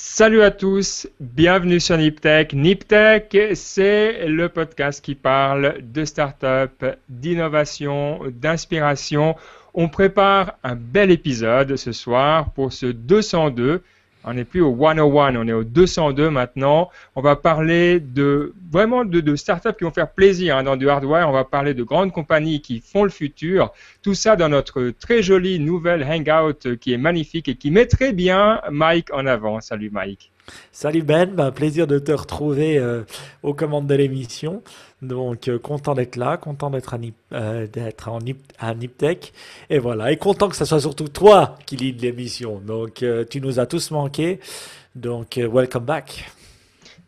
Salut à tous, bienvenue sur NipTech. NipTech, c'est le podcast qui parle de start-up, d'innovation, d'inspiration. On prépare un bel épisode ce soir pour ce 202 on n'est plus au 101, on est au 202 maintenant. On va parler de vraiment de, de startups qui vont faire plaisir hein, dans du hardware. On va parler de grandes compagnies qui font le futur. Tout ça dans notre très jolie nouvelle Hangout euh, qui est magnifique et qui met très bien Mike en avant. Salut Mike. Salut Ben, bah, plaisir de te retrouver euh, aux commandes de l'émission. Donc euh, content d'être là, content d'être euh, en Et voilà, et content que ce soit surtout toi qui lead l'émission. Donc tu nous as tous manqué. Donc welcome back.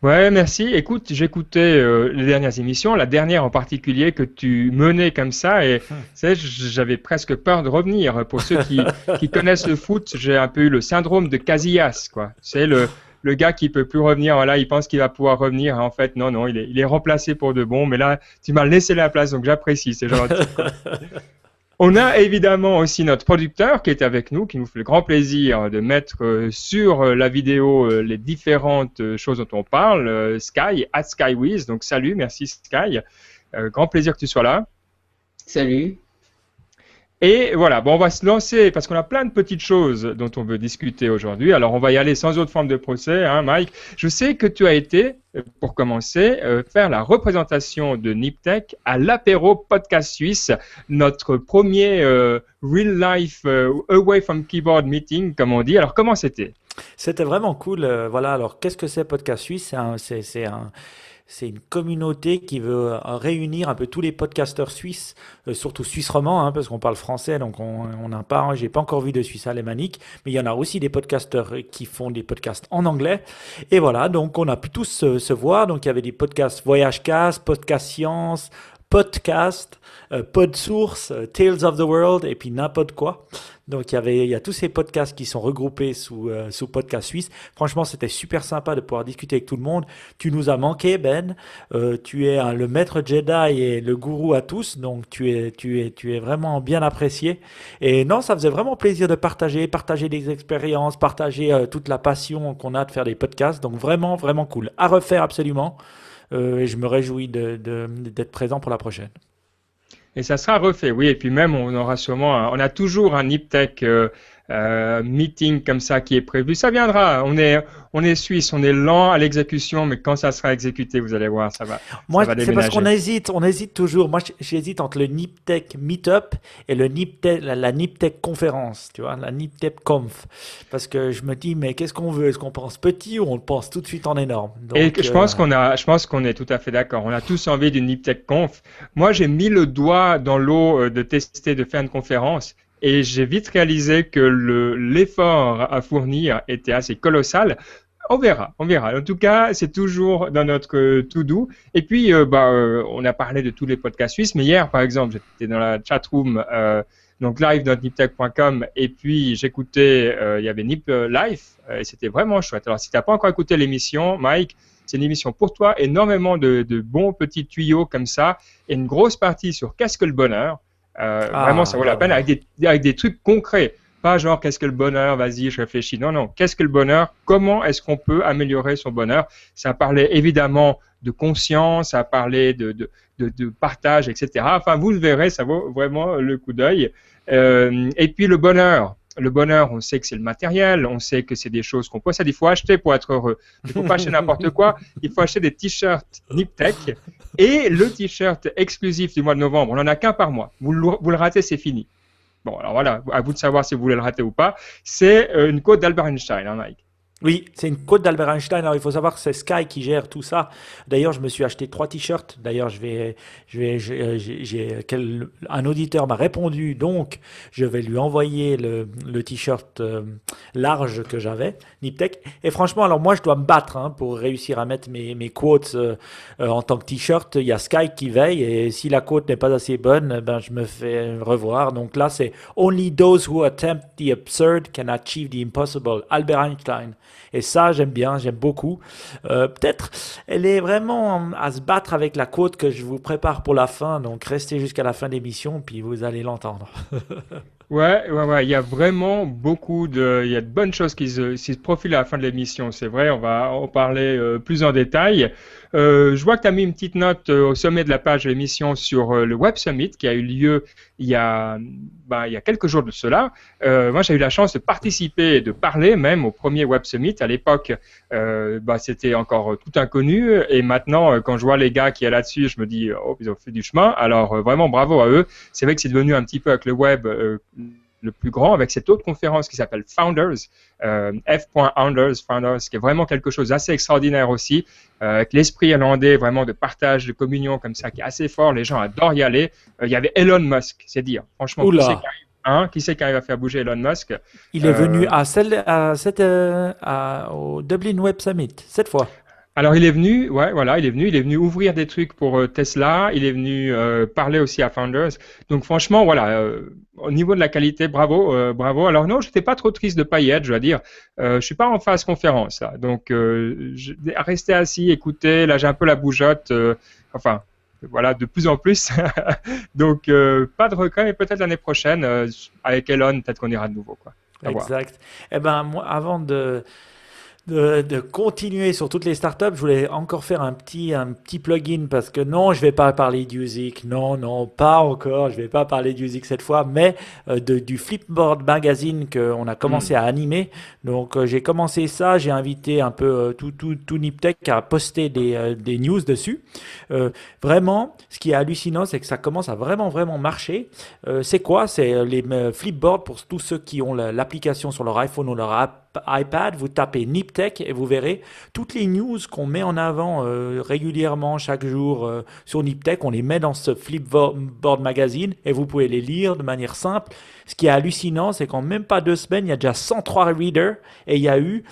Ouais, merci. Écoute, j'écoutais les dernières émissions, la dernière en particulier que tu menais comme ça, et sais, j'avais presque peur de revenir. Pour ceux qui, qui connaissent le foot, j'ai un peu eu le syndrome de Casillas, quoi. C'est le, le gars qui peut plus revenir, là, il pense qu'il va pouvoir revenir. En fait, non, non, il est, il est remplacé pour de bon. Mais là, tu m'as laissé la place, donc j'apprécie. C'est gentil. On a évidemment aussi notre producteur qui est avec nous, qui nous fait le grand plaisir de mettre euh, sur euh, la vidéo euh, les différentes choses dont on parle. Sky, at SkyWiz. Donc salut, merci Sky. Grand plaisir que tu sois là. Salut. Et voilà, bon, on va se lancer parce qu'on a plein de petites choses dont on veut discuter aujourd'hui. Alors, on va y aller sans autre forme de procès, hein, Mike. Je sais que tu as été, euh, pour commencer, euh, faire la représentation de Niptech à l'apéro Podcast Suisse, notre premier euh, real life away from keyboard meeting, comme on dit. Alors, comment c'était C'était vraiment cool. voilà, alors, qu'est-ce que c'est Podcast Suisse c'est un c'est une communauté qui veut euh, réunir un peu tous les podcasteurs suisses, euh, surtout suisses-romands, hein, parce qu'on parle français, donc on n'a pas, hein, j'ai pas encore vu de suisse alémanique, mais il y en a aussi des podcasteurs euh, qui font des podcasts en anglais. Et voilà, donc on a pu tous se, voir. Donc il y avait des podcasts Voyage Cast, Podcast Science, Podcast, Pod Source, Tales of the World, et puis n'importe quoi. Donc il y avait il y a tous ces podcasts qui sont regroupés euh, sous podcast suisse. Franchement, c'était super sympa de pouvoir discuter avec tout le monde. Tu nous as manqué Ben, euh, tu es le maître Jedi et le gourou à tous, donc tu es tu es tu es vraiment bien apprécié. Et non, ça faisait vraiment plaisir de partager, partager des expériences, partager euh, toute la passion qu'on a de faire des podcasts. Donc vraiment vraiment cool. À refaire absolument. et je me réjouis d'être présent pour la prochaine et ça sera refait. Oui, et puis même on aura sûrement, on a toujours un hip euh, meeting comme ça qui est prévu. Ça viendra. On est, on est suisse, on est lent à l'exécution, mais quand ça sera exécuté, vous allez voir, ça va. Moi, c'est parce qu'on hésite, on hésite toujours. Moi, j'hésite entre le NipTech Meetup et le la, Nip NipTech conférence, tu vois, la NipTech Conf, parce que je me dis, mais qu'est-ce qu'on veut Est-ce qu'on pense petit ou on le pense tout de suite en énorme Et euh, je pense qu'on a, est tout à fait d'accord. On a tous envie d'une NipTech Conf. Moi, j'ai mis le doigt dans l'eau euh, de tester, de faire une conférence et j'ai vite réalisé que l'effort à fournir était assez colossal. On verra, on verra. En tout cas, c'est toujours dans notre tout doux. Et puis, euh, bah, euh, on a parlé de tous les podcasts suisses, mais hier, par exemple, j'étais dans la chat room, euh, donc live.niptech.com, et puis j'écoutais, euh, il y avait Nip Life, et c'était vraiment chouette. Alors, si tu n'as pas encore écouté l'émission, Mike, c'est une émission pour toi, énormément de, bons petits tuyaux comme ça, et une grosse partie sur qu'est-ce que le bonheur. Euh, ah, vraiment, ça vaut la peine avec des, avec des trucs concrets. Pas genre qu'est-ce que le bonheur, vas-y, je réfléchis. Non, non, qu'est-ce que le bonheur Comment est-ce qu'on peut améliorer son bonheur Ça parlait évidemment de conscience, ça parlait de, de, de, de, partage, etc. Enfin, vous le verrez, ça vaut vraiment le coup d'œil. Euh, et puis le bonheur, le bonheur, on sait que c'est le matériel, on sait que c'est des choses qu'on possède. Il faut acheter pour être heureux. Il faut pas acheter n'importe quoi. Il faut acheter des t-shirts Niptech et le t-shirt exclusif du mois de novembre. On n'en a qu'un par mois. Vous le, vous le ratez, c'est fini. Bon, alors voilà, à vous de savoir si vous voulez le rater ou pas. C'est euh, une côte d'Albert Einstein, hein, Mike. Oui, c'est une quote d'Albert Einstein. Alors, il faut savoir que c'est Sky qui gère tout ça. D'ailleurs, je me suis acheté trois t-shirts. D'ailleurs, je vais, je vais, euh, un auditeur m'a répondu, donc je vais lui envoyer le, t-shirt euh, large que j'avais, Niptech. Et franchement, alors moi, je dois me battre hein, pour réussir à mettre mes, mes quotes euh, en tant que t-shirt. Il y a Sky qui veille, et si la quote n'est pas assez bonne, eh ben je me fais revoir. Donc là, c'est Only those who attempt the absurd can achieve the impossible. Albert Einstein. Et ça, j'aime bien, j'aime beaucoup. Euh, peut-être, elle est vraiment à se battre avec la côte que je vous prépare pour la fin. Donc, restez jusqu'à la fin de l'émission, puis vous allez l'entendre. Ouais, ouais, Il y a vraiment beaucoup de, il y a de bonnes choses qui se, profilent à la fin de l'émission. C'est vrai, on va en parler euh, plus en détail. Euh, je vois que tu as mis une petite note euh, au sommet de la page de l'émission sur le Web Summit qui a eu lieu il y a, bah, il y a quelques jours de cela. moi, j'ai eu la chance de participer et de parler même au premier Web Summit. À l'époque, bah, c'était encore tout inconnu. Et maintenant, quand je vois les gars qui est là-dessus, je me dis, oh, ils ont fait du chemin. Alors, vraiment, bravo à eux. C'est vrai que c'est devenu un petit peu avec le web le plus grand avec cette autre conférence qui s'appelle Founders, euh, F.Founders, Founders, qui est vraiment quelque chose d'assez extraordinaire aussi, euh, avec l'esprit irlandais vraiment de partage, de communion comme ça, qui est assez fort, les gens adorent y aller. Euh, il y avait Elon Musk, c'est dire, franchement, qui sait hein, qui sait à faire bouger Elon Musk Il est venu euh, à, celle, à cette, au Dublin Web Summit, cette fois. Alors il est venu, ouais, voilà, il est venu, il est venu ouvrir des trucs pour euh, Tesla, il est venu euh, parler aussi à Founders. Donc franchement, voilà, euh, au niveau de la qualité, bravo, bravo. Alors non, je n'étais pas trop triste de pas je dois dire. je suis pas en phase conférence donc je, rester assis, écouter. Là, j'ai un peu la bougeotte. enfin, voilà, de plus en plus. donc pas de regret, mais peut-être l'année prochaine avec Elon, peut-être qu'on ira de nouveau, quoi. Exact. Eh ben, moi, avant de de, de, continuer sur toutes les startups, je voulais encore faire un petit, un petit plugin parce que non, je ne vais pas parler d'Uzik, non, non, pas encore, je ne vais pas parler d'Uzik cette fois, mais euh, de, du Flipboard Magazine qu'on a commencé hmm. à animer. Donc euh, j'ai commencé ça, j'ai invité un peu tout euh, tout, tout, tout NipTech à poster des, des news dessus. vraiment, ce qui est hallucinant, c'est que ça commence à vraiment, vraiment marcher. c'est quoi C'est les Flipboard pour tous ceux qui ont l'application sur leur iPhone ou leur app iPad, vous tapez NipTech et vous verrez toutes les news qu'on met en avant euh, régulièrement chaque jour sur euh, sur NipTech. On les met dans ce Flipboard Magazine et vous pouvez les lire de manière simple. Ce qui est hallucinant, c'est qu'en même pas deux semaines, il y a déjà 103 readers et il y a eu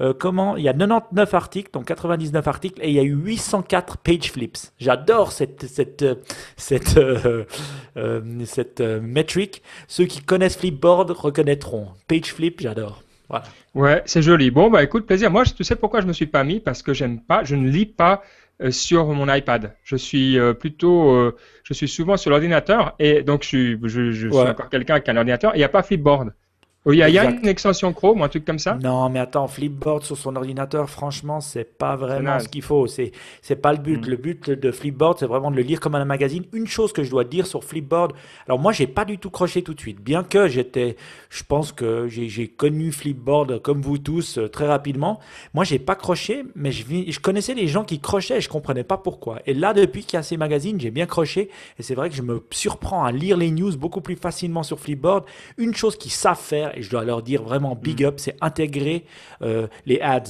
euh, comment il y a 99 articles, donc 99 articles, et il y a eu 804 page flips. J'adore cette cette cette cette métrique. Ceux qui connaissent Flipboard reconnaîtront. Page flip, j'adore. Ouais, c'est joli. Bon, bah écoute, plaisir. Moi, tu sais pourquoi je me suis pas mis Parce que j'aime pas, je ne lis pas euh, sur mon iPad. Je suis euh, plutôt, euh, je suis souvent sur l'ordinateur et donc je suis, je, encore quelqu'un qui a un ordinateur. Il n'y a pas Flipboard. Oh, il y, a une extension Chrome ou un truc comme ça Non, mais attends, Flipboard sur son ordinateur, franchement, c'est pas vraiment ce qu'il faut. C'est, c'est pas le but. Mm. Le but de Flipboard, c'est vraiment de le lire comme un magazine. Une chose que je dois dire sur Flipboard, alors moi, j'ai pas du tout croché tout de suite, bien que j'étais, je pense que j'ai, connu Flipboard comme vous tous euh, très rapidement. Moi, j'ai pas croché, mais je, je connaissais les gens qui crochaient, je comprenais pas pourquoi. Et là, depuis qu'il y a ces magazines, j'ai bien croché, et c'est vrai que je me surprends à lire les news beaucoup plus facilement sur Flipboard. Une chose qu'ils savent faire et je dois leur dire vraiment big mm. up, c'est intégrer euh, les ads.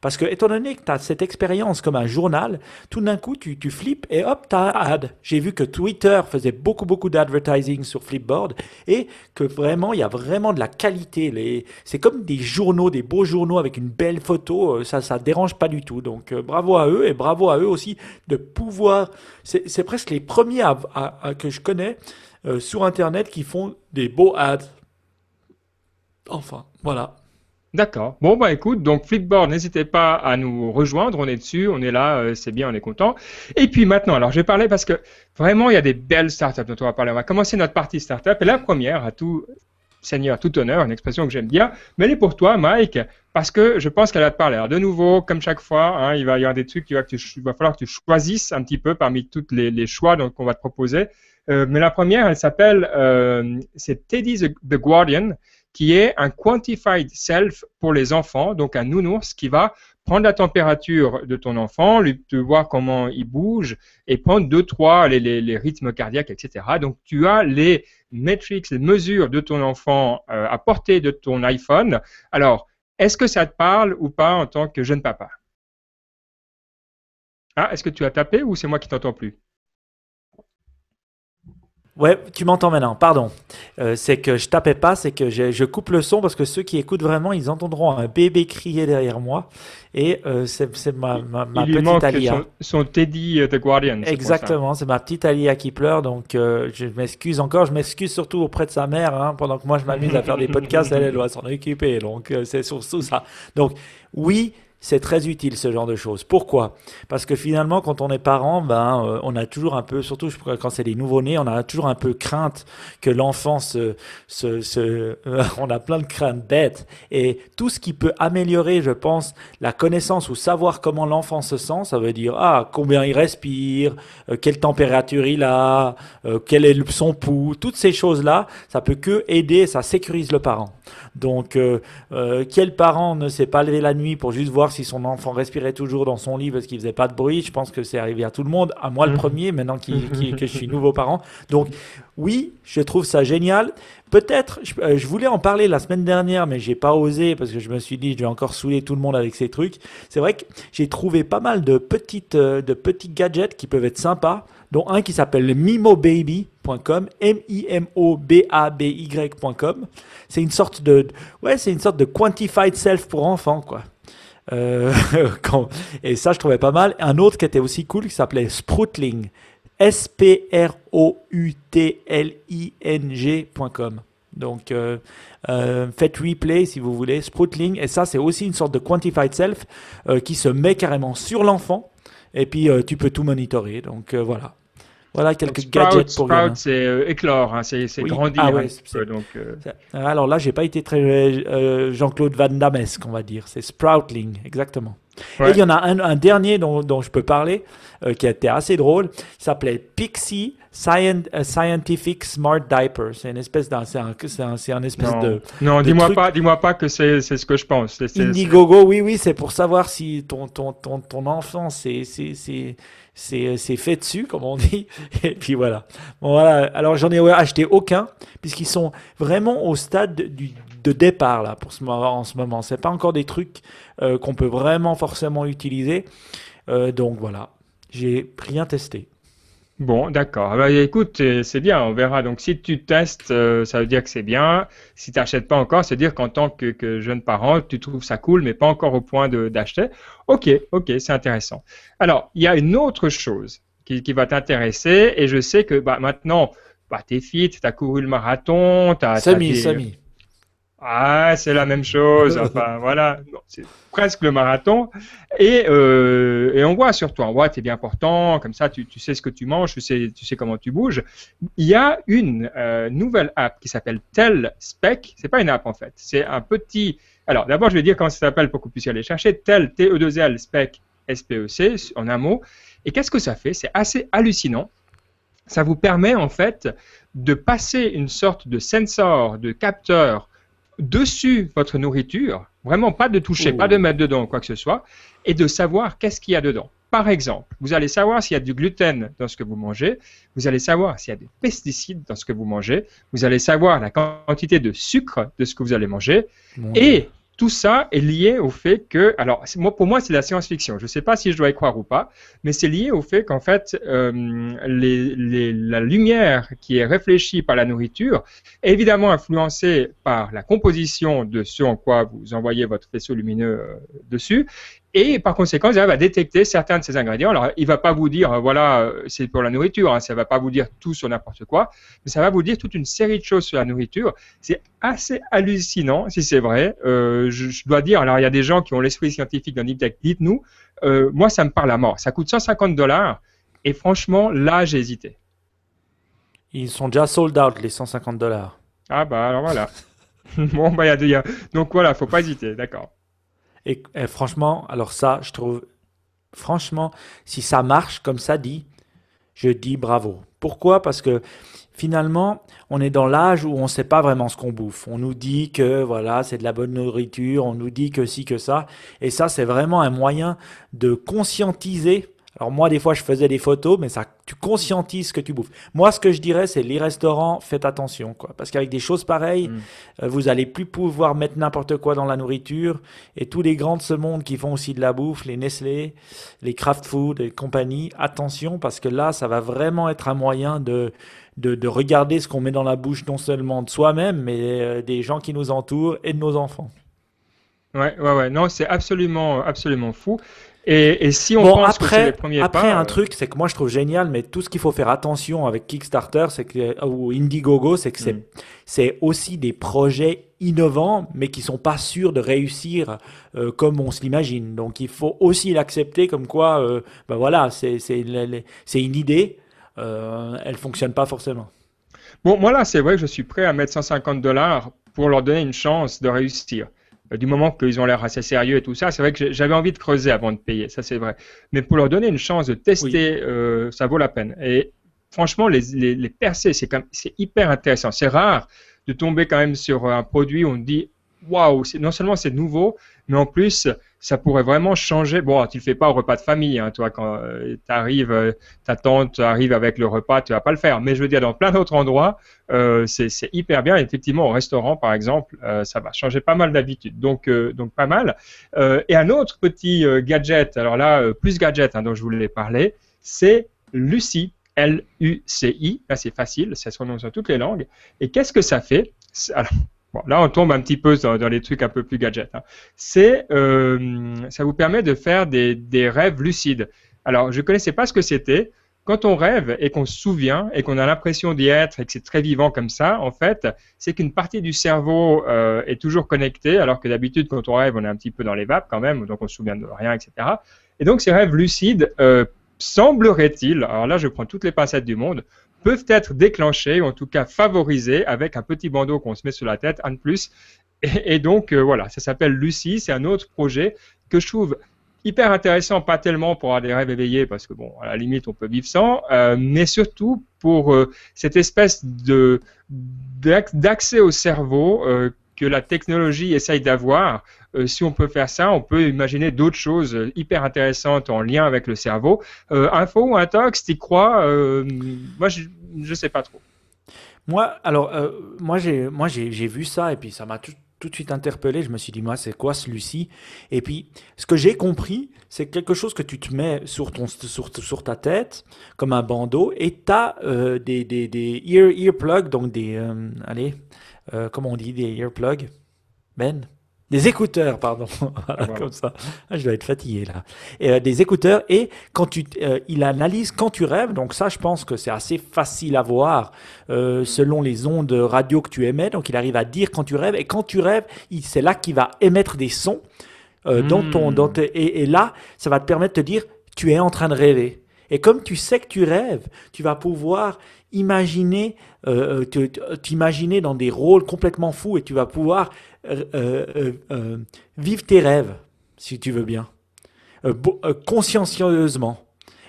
Parce que, étant donné que tu as cette expérience comme un journal, tout d'un coup, tu, tu, flippes et hop, tu as un ad. J'ai vu que Twitter faisait beaucoup, beaucoup d'advertising sur Flipboard et que vraiment, il y a vraiment de la qualité. Les... C'est comme des journaux, des beaux journaux avec une belle photo. Euh, ça ça dérange pas du tout. Donc, euh, bravo à eux et bravo à eux aussi de pouvoir. C'est presque les premiers à, que je connais sur Internet qui font des beaux ads. Enfin, voilà. D'accord. Bon, bah écoute, donc Flipboard, n'hésitez pas à nous rejoindre. On est dessus, on est là, euh, c'est bien, on est content. Et puis maintenant, alors je vais parler parce que vraiment, il y a des belles startups dont on va parler. On va commencer notre partie startup. Et la première, à tout seigneur, tout honneur, une expression que j'aime bien, mais elle est pour toi, Mike, parce que je pense qu'elle va te parler. Alors de nouveau, comme chaque fois, hein, il va y avoir des trucs, il va, il va falloir que tu choisisses un petit peu parmi tous les, choix qu'on va te proposer. Euh, mais la première, elle s'appelle, euh, c'est Teddy the Guardian qui est un quantified self pour les enfants, donc un nounours qui va prendre la température de ton enfant, lui, te voir comment il bouge et prendre deux, trois, les, rythmes cardiaques, etc. Donc tu as les metrics, les mesures de ton enfant euh, à portée de ton iPhone. Alors, est-ce que ça te parle ou pas en tant que jeune papa Ah, est-ce que tu as tapé ou c'est moi qui t'entends plus Ouais, tu m'entends maintenant, pardon. Euh, c'est que je tapais pas, c'est que je, coupe le son parce que ceux qui écoutent vraiment, ils entendront un bébé crier derrière moi. Et euh, c'est ma, ma, ma petite Alia. Son, Teddy euh, The Guardian. Exactement, c'est ma petite Alia qui pleure. Donc je m'excuse encore, je m'excuse surtout auprès de sa mère. Hein, pendant que moi je m'amuse à faire des podcasts, elle, elle doit s'en occuper. Donc c'est surtout ça. Donc oui, c'est très utile ce genre de choses. Pourquoi Parce que finalement, quand on est parent, ben, euh, on a toujours un peu, surtout quand c'est les nouveau-nés, on a toujours un peu crainte que l'enfant se, se, euh, on a plein de craintes bêtes. Et tout ce qui peut améliorer, je pense, la connaissance ou savoir comment l'enfant se sent, ça veut dire ah combien il respire, euh, quelle température il a, quel est son pouls, toutes ces choses là, ça peut que aider, ça sécurise le parent. Donc, quel parent ne s'est pas levé la nuit pour juste voir si son enfant respirait toujours dans son lit parce qu'il faisait pas de bruit. Je pense que c'est arrivé à tout le monde, à moi le mhm. premier, maintenant mhm. qui que je suis nouveau parent. Donc oui, je trouve ça génial. Peut-être, euh, je, voulais en parler la semaine dernière, mais j'ai pas osé parce que je me suis dit, je vais encore saouler tout le monde avec ces trucs. C'est vrai que j'ai trouvé pas mal de petites, euh, de petits gadgets qui peuvent être sympas, dont un qui s'appelle mimobaby.com, M-I-M-O-B-A-B-Y.com. C'est une sorte de, ouais, c'est une sorte de quantified self pour enfants, quoi. Euh, et ça, je trouvais pas mal. Un autre qui était aussi cool, qui s'appelait Sproutling. S-P-R-O-U-T-L-I-N-G.com. Donc, euh, euh, faites replay si vous voulez, Sproutling. Et ça, c'est aussi une sorte de quantified self euh, qui se met carrément sur l'enfant. Et puis, tu peux tout monitorer. Donc, voilà. Voilà quelques gadgets pour Sprout, c'est euh, éclore, hein, c'est grandir. Ah hein, donc, euh. Alors là, j'ai pas été très euh, Jean-Claude Van Damesque, on va dire. C'est Sproutling, exactement. Et il y en a un, dernier dont, je peux parler, qui a été assez drôle. Il s'appelait Pixie Scientific Smart Diaper. C'est une espèce d'un, c'est un, espèce de. Non, dis-moi pas, dis-moi pas que c'est, ce que je pense. Indiegogo, oui, oui, c'est pour savoir si ton, ton, ton, ton enfant, c'est euh, c'est fait dessus, comme on dit. Et puis voilà. Bon, voilà. Alors j'en ai acheté aucun, puisqu'ils sont vraiment au stade de départ là pour ce moment, en ce moment. C'est pas encore des trucs euh, qu'on peut vraiment forcément utiliser. Euh, donc voilà, j'ai rien testé. Bon, d'accord. Ah bah, écoute, euh, c'est bien, on verra. Donc, si tu testes, euh, ça veut dire que c'est bien. Si tu n'achètes pas encore, c'est dire qu'en tant que, jeune parent, tu trouves ça cool, mais pas encore au point d'acheter. Ok, ok, c'est intéressant. Alors, il y a une autre chose qui, va t'intéresser, et je sais que bah, maintenant, bah, es fit, as couru le marathon, as Samy, Samy. Ah, c'est la même chose. Enfin, voilà, c'est presque le marathon. Et, euh, on voit surtout, on voit, es bien portant, comme ça, tu, sais ce que tu manges, tu sais, tu sais comment tu bouges. Il y a une euh, nouvelle app qui s'appelle Tel Spec. C'est pas une app en fait, c'est un petit. Alors, d'abord, je vais dire comment ça s'appelle pour que vous puissiez aller chercher. Tel T-E-2-L Spec e c en un mot. Et qu'est-ce que ça fait C'est assez hallucinant. Ça vous permet en fait de passer une sorte de sensor, de capteur dessus votre nourriture, vraiment pas de toucher, pas de oh. mettre dedans quoi que ce soit, et de savoir qu'est-ce qu'il y a dedans. Par exemple, vous allez savoir s'il y a du gluten dans ce que vous mangez, vous allez savoir s'il y a des pesticides dans ce que vous mangez, vous allez savoir la quantité de sucre de ce que vous allez manger, et tout ça est lié au fait que, alors moi, pour moi c'est la science-fiction, je ne sais pas si je dois y croire ou pas, mais c'est lié au fait qu'en fait euh, la lumière qui est réfléchie par la nourriture est évidemment influencée par la composition de ce en quoi vous envoyez votre faisceau lumineux euh, dessus, et par conséquent, il va détecter certains de ces ingrédients. Alors, il ne va pas vous dire, euh, voilà, euh, c'est pour la nourriture, hein, ça ne va pas vous dire tout sur n'importe quoi, mais ça va vous dire toute une série de choses sur la nourriture. C'est assez hallucinant, si c'est vrai. Euh, je, dois dire, alors il y a des gens qui ont l'esprit scientifique dans Tech, dites-nous, moi, ça me parle à mort. Ça coûte 150 dollars, et franchement, là, j'ai hésité. Ils sont déjà sold out, les 150 dollars. Ah bah alors voilà. bon, bah il y a, y a... Donc voilà, faut pas hésiter, d'accord. Et, franchement, alors ça, je trouve, franchement, si ça marche comme ça dit, je dis bravo. Pourquoi Parce que finalement, on est dans l'âge où on ne sait pas vraiment ce qu'on bouffe. On nous dit que voilà, c'est de la bonne nourriture, on nous dit que si, que ça. Et ça, c'est vraiment un moyen de conscientiser alors moi, des fois, je faisais des photos, mais ça, tu conscientises ce que tu bouffes. Moi, ce que je dirais, c'est les restaurants, faites attention, quoi. Parce qu'avec des choses pareilles, mm. euh, vous allez plus pouvoir mettre n'importe quoi dans la nourriture. Et tous les grands de ce monde qui font aussi de la bouffe, les Nestlé, les Kraft Food et compagnie, attention, parce que là, ça va vraiment être un moyen de, de, regarder ce qu'on met dans la bouche, non seulement de soi-même, mais euh, des gens qui nous entourent et de nos enfants. Ouais, ouais, ouais. Non, c'est absolument, euh, absolument fou. Et, et si on pense après, que c'est les après, un euh, truc, c'est que moi je trouve génial, mais tout ce qu'il faut faire attention avec Kickstarter, c'est que ou Indiegogo, c'est que mm. c'est aussi des projets innovants, mais qui sont pas sûrs de réussir euh, comme on se l'imagine. Donc il faut aussi l'accepter comme quoi, ben voilà, c'est une idée, elle fonctionne pas forcément. Bon, moi là, c'est vrai, je suis prêt à mettre 150 dollars pour leur donner une chance de réussir. Euh, du moment qu'ils ont l'air assez sérieux et tout ça, c'est vrai que j'avais envie de creuser avant de payer, ça c'est vrai. Mais pour leur donner une chance de tester, euh, ça vaut la peine. Et franchement, les, les, les percées, c'est hyper intéressant. C'est rare de tomber quand même sur un produit où on dit waouh, non seulement c'est nouveau, mais en plus ça pourrait vraiment changer. Bon, tu le fais pas au repas de famille, hein, toi, quand euh, tu arrives, euh, ta tante arrive avec le repas, tu vas pas le faire. Mais je veux dire, dans plein d'autres endroits, euh, c'est hyper bien. effectivement, au restaurant, par exemple, ça va changer pas mal d'habitude. Donc, donc pas mal. et un autre petit gadget, alors là, plus gadget hein, dont je voulais parler, c'est Lucie. L-U-C-I, là c'est facile, ça se nom dans toutes les langues. Et qu'est-ce que ça fait Alors, là, on tombe un petit peu dans, les trucs un peu plus gadget. Hein. Euh, ça vous permet de faire des, rêves lucides. Alors, je ne connaissais pas ce que c'était. Quand on rêve et qu'on se souvient et qu'on a l'impression d'y être et que c'est très vivant comme ça, en fait, c'est qu'une partie du cerveau euh, est toujours connectée, alors que d'habitude, quand on rêve, on est un petit peu dans les vapes quand même, donc on se souvient de rien, etc. Et donc, ces rêves lucides, euh, sembleraient semblerait-il, alors là, je prends toutes les pincettes du monde, peuvent être déclenchés ou en tout cas favorisées, avec un petit bandeau qu'on se met sur la tête, un de plus. Et, donc, euh, voilà, ça s'appelle Lucie, c'est un autre projet que je trouve hyper intéressant, pas tellement pour avoir des rêves éveillés, parce que, bon, à la limite, on peut vivre sans, euh, mais surtout pour euh, cette espèce de, d'accès au cerveau que la technologie essaye d'avoir. Euh, si on peut faire ça, on peut imaginer d'autres choses euh, hyper intéressantes en lien avec le cerveau. Euh, info ou intox, tu crois Moi, je ne sais pas trop. Moi, alors, moi, j'ai, moi j'ai, j'ai vu ça et puis ça m'a tout, de suite interpellé. Je me suis dit, moi, c'est quoi celui-ci Et puis, ce que j'ai compris, c'est quelque chose que tu te mets sur, ton, sur, ta tête, comme un bandeau, et tu as des, ear, earplugs, donc des. allez, euh, comment on dit, des earplugs, Ben des écouteurs, pardon, comme ça. Ah, je dois être fatigué là. Et, euh, des écouteurs et quand tu, euh, il analyse quand tu rêves. Donc ça, je pense que c'est assez facile à voir selon les ondes radio que tu émets. Donc il arrive à dire quand tu rêves et quand tu rêves, c'est là qu'il va émettre des sons dans ton, hmm. dans et, là, ça va te permettre de dire tu es en train de rêver. Et comme tu sais que tu rêves, tu vas pouvoir imaginer, euh, euh, t'imaginer dans des rôles complètement fous et tu vas pouvoir euh, vivre tes rêves, si tu veux bien, consciencieusement.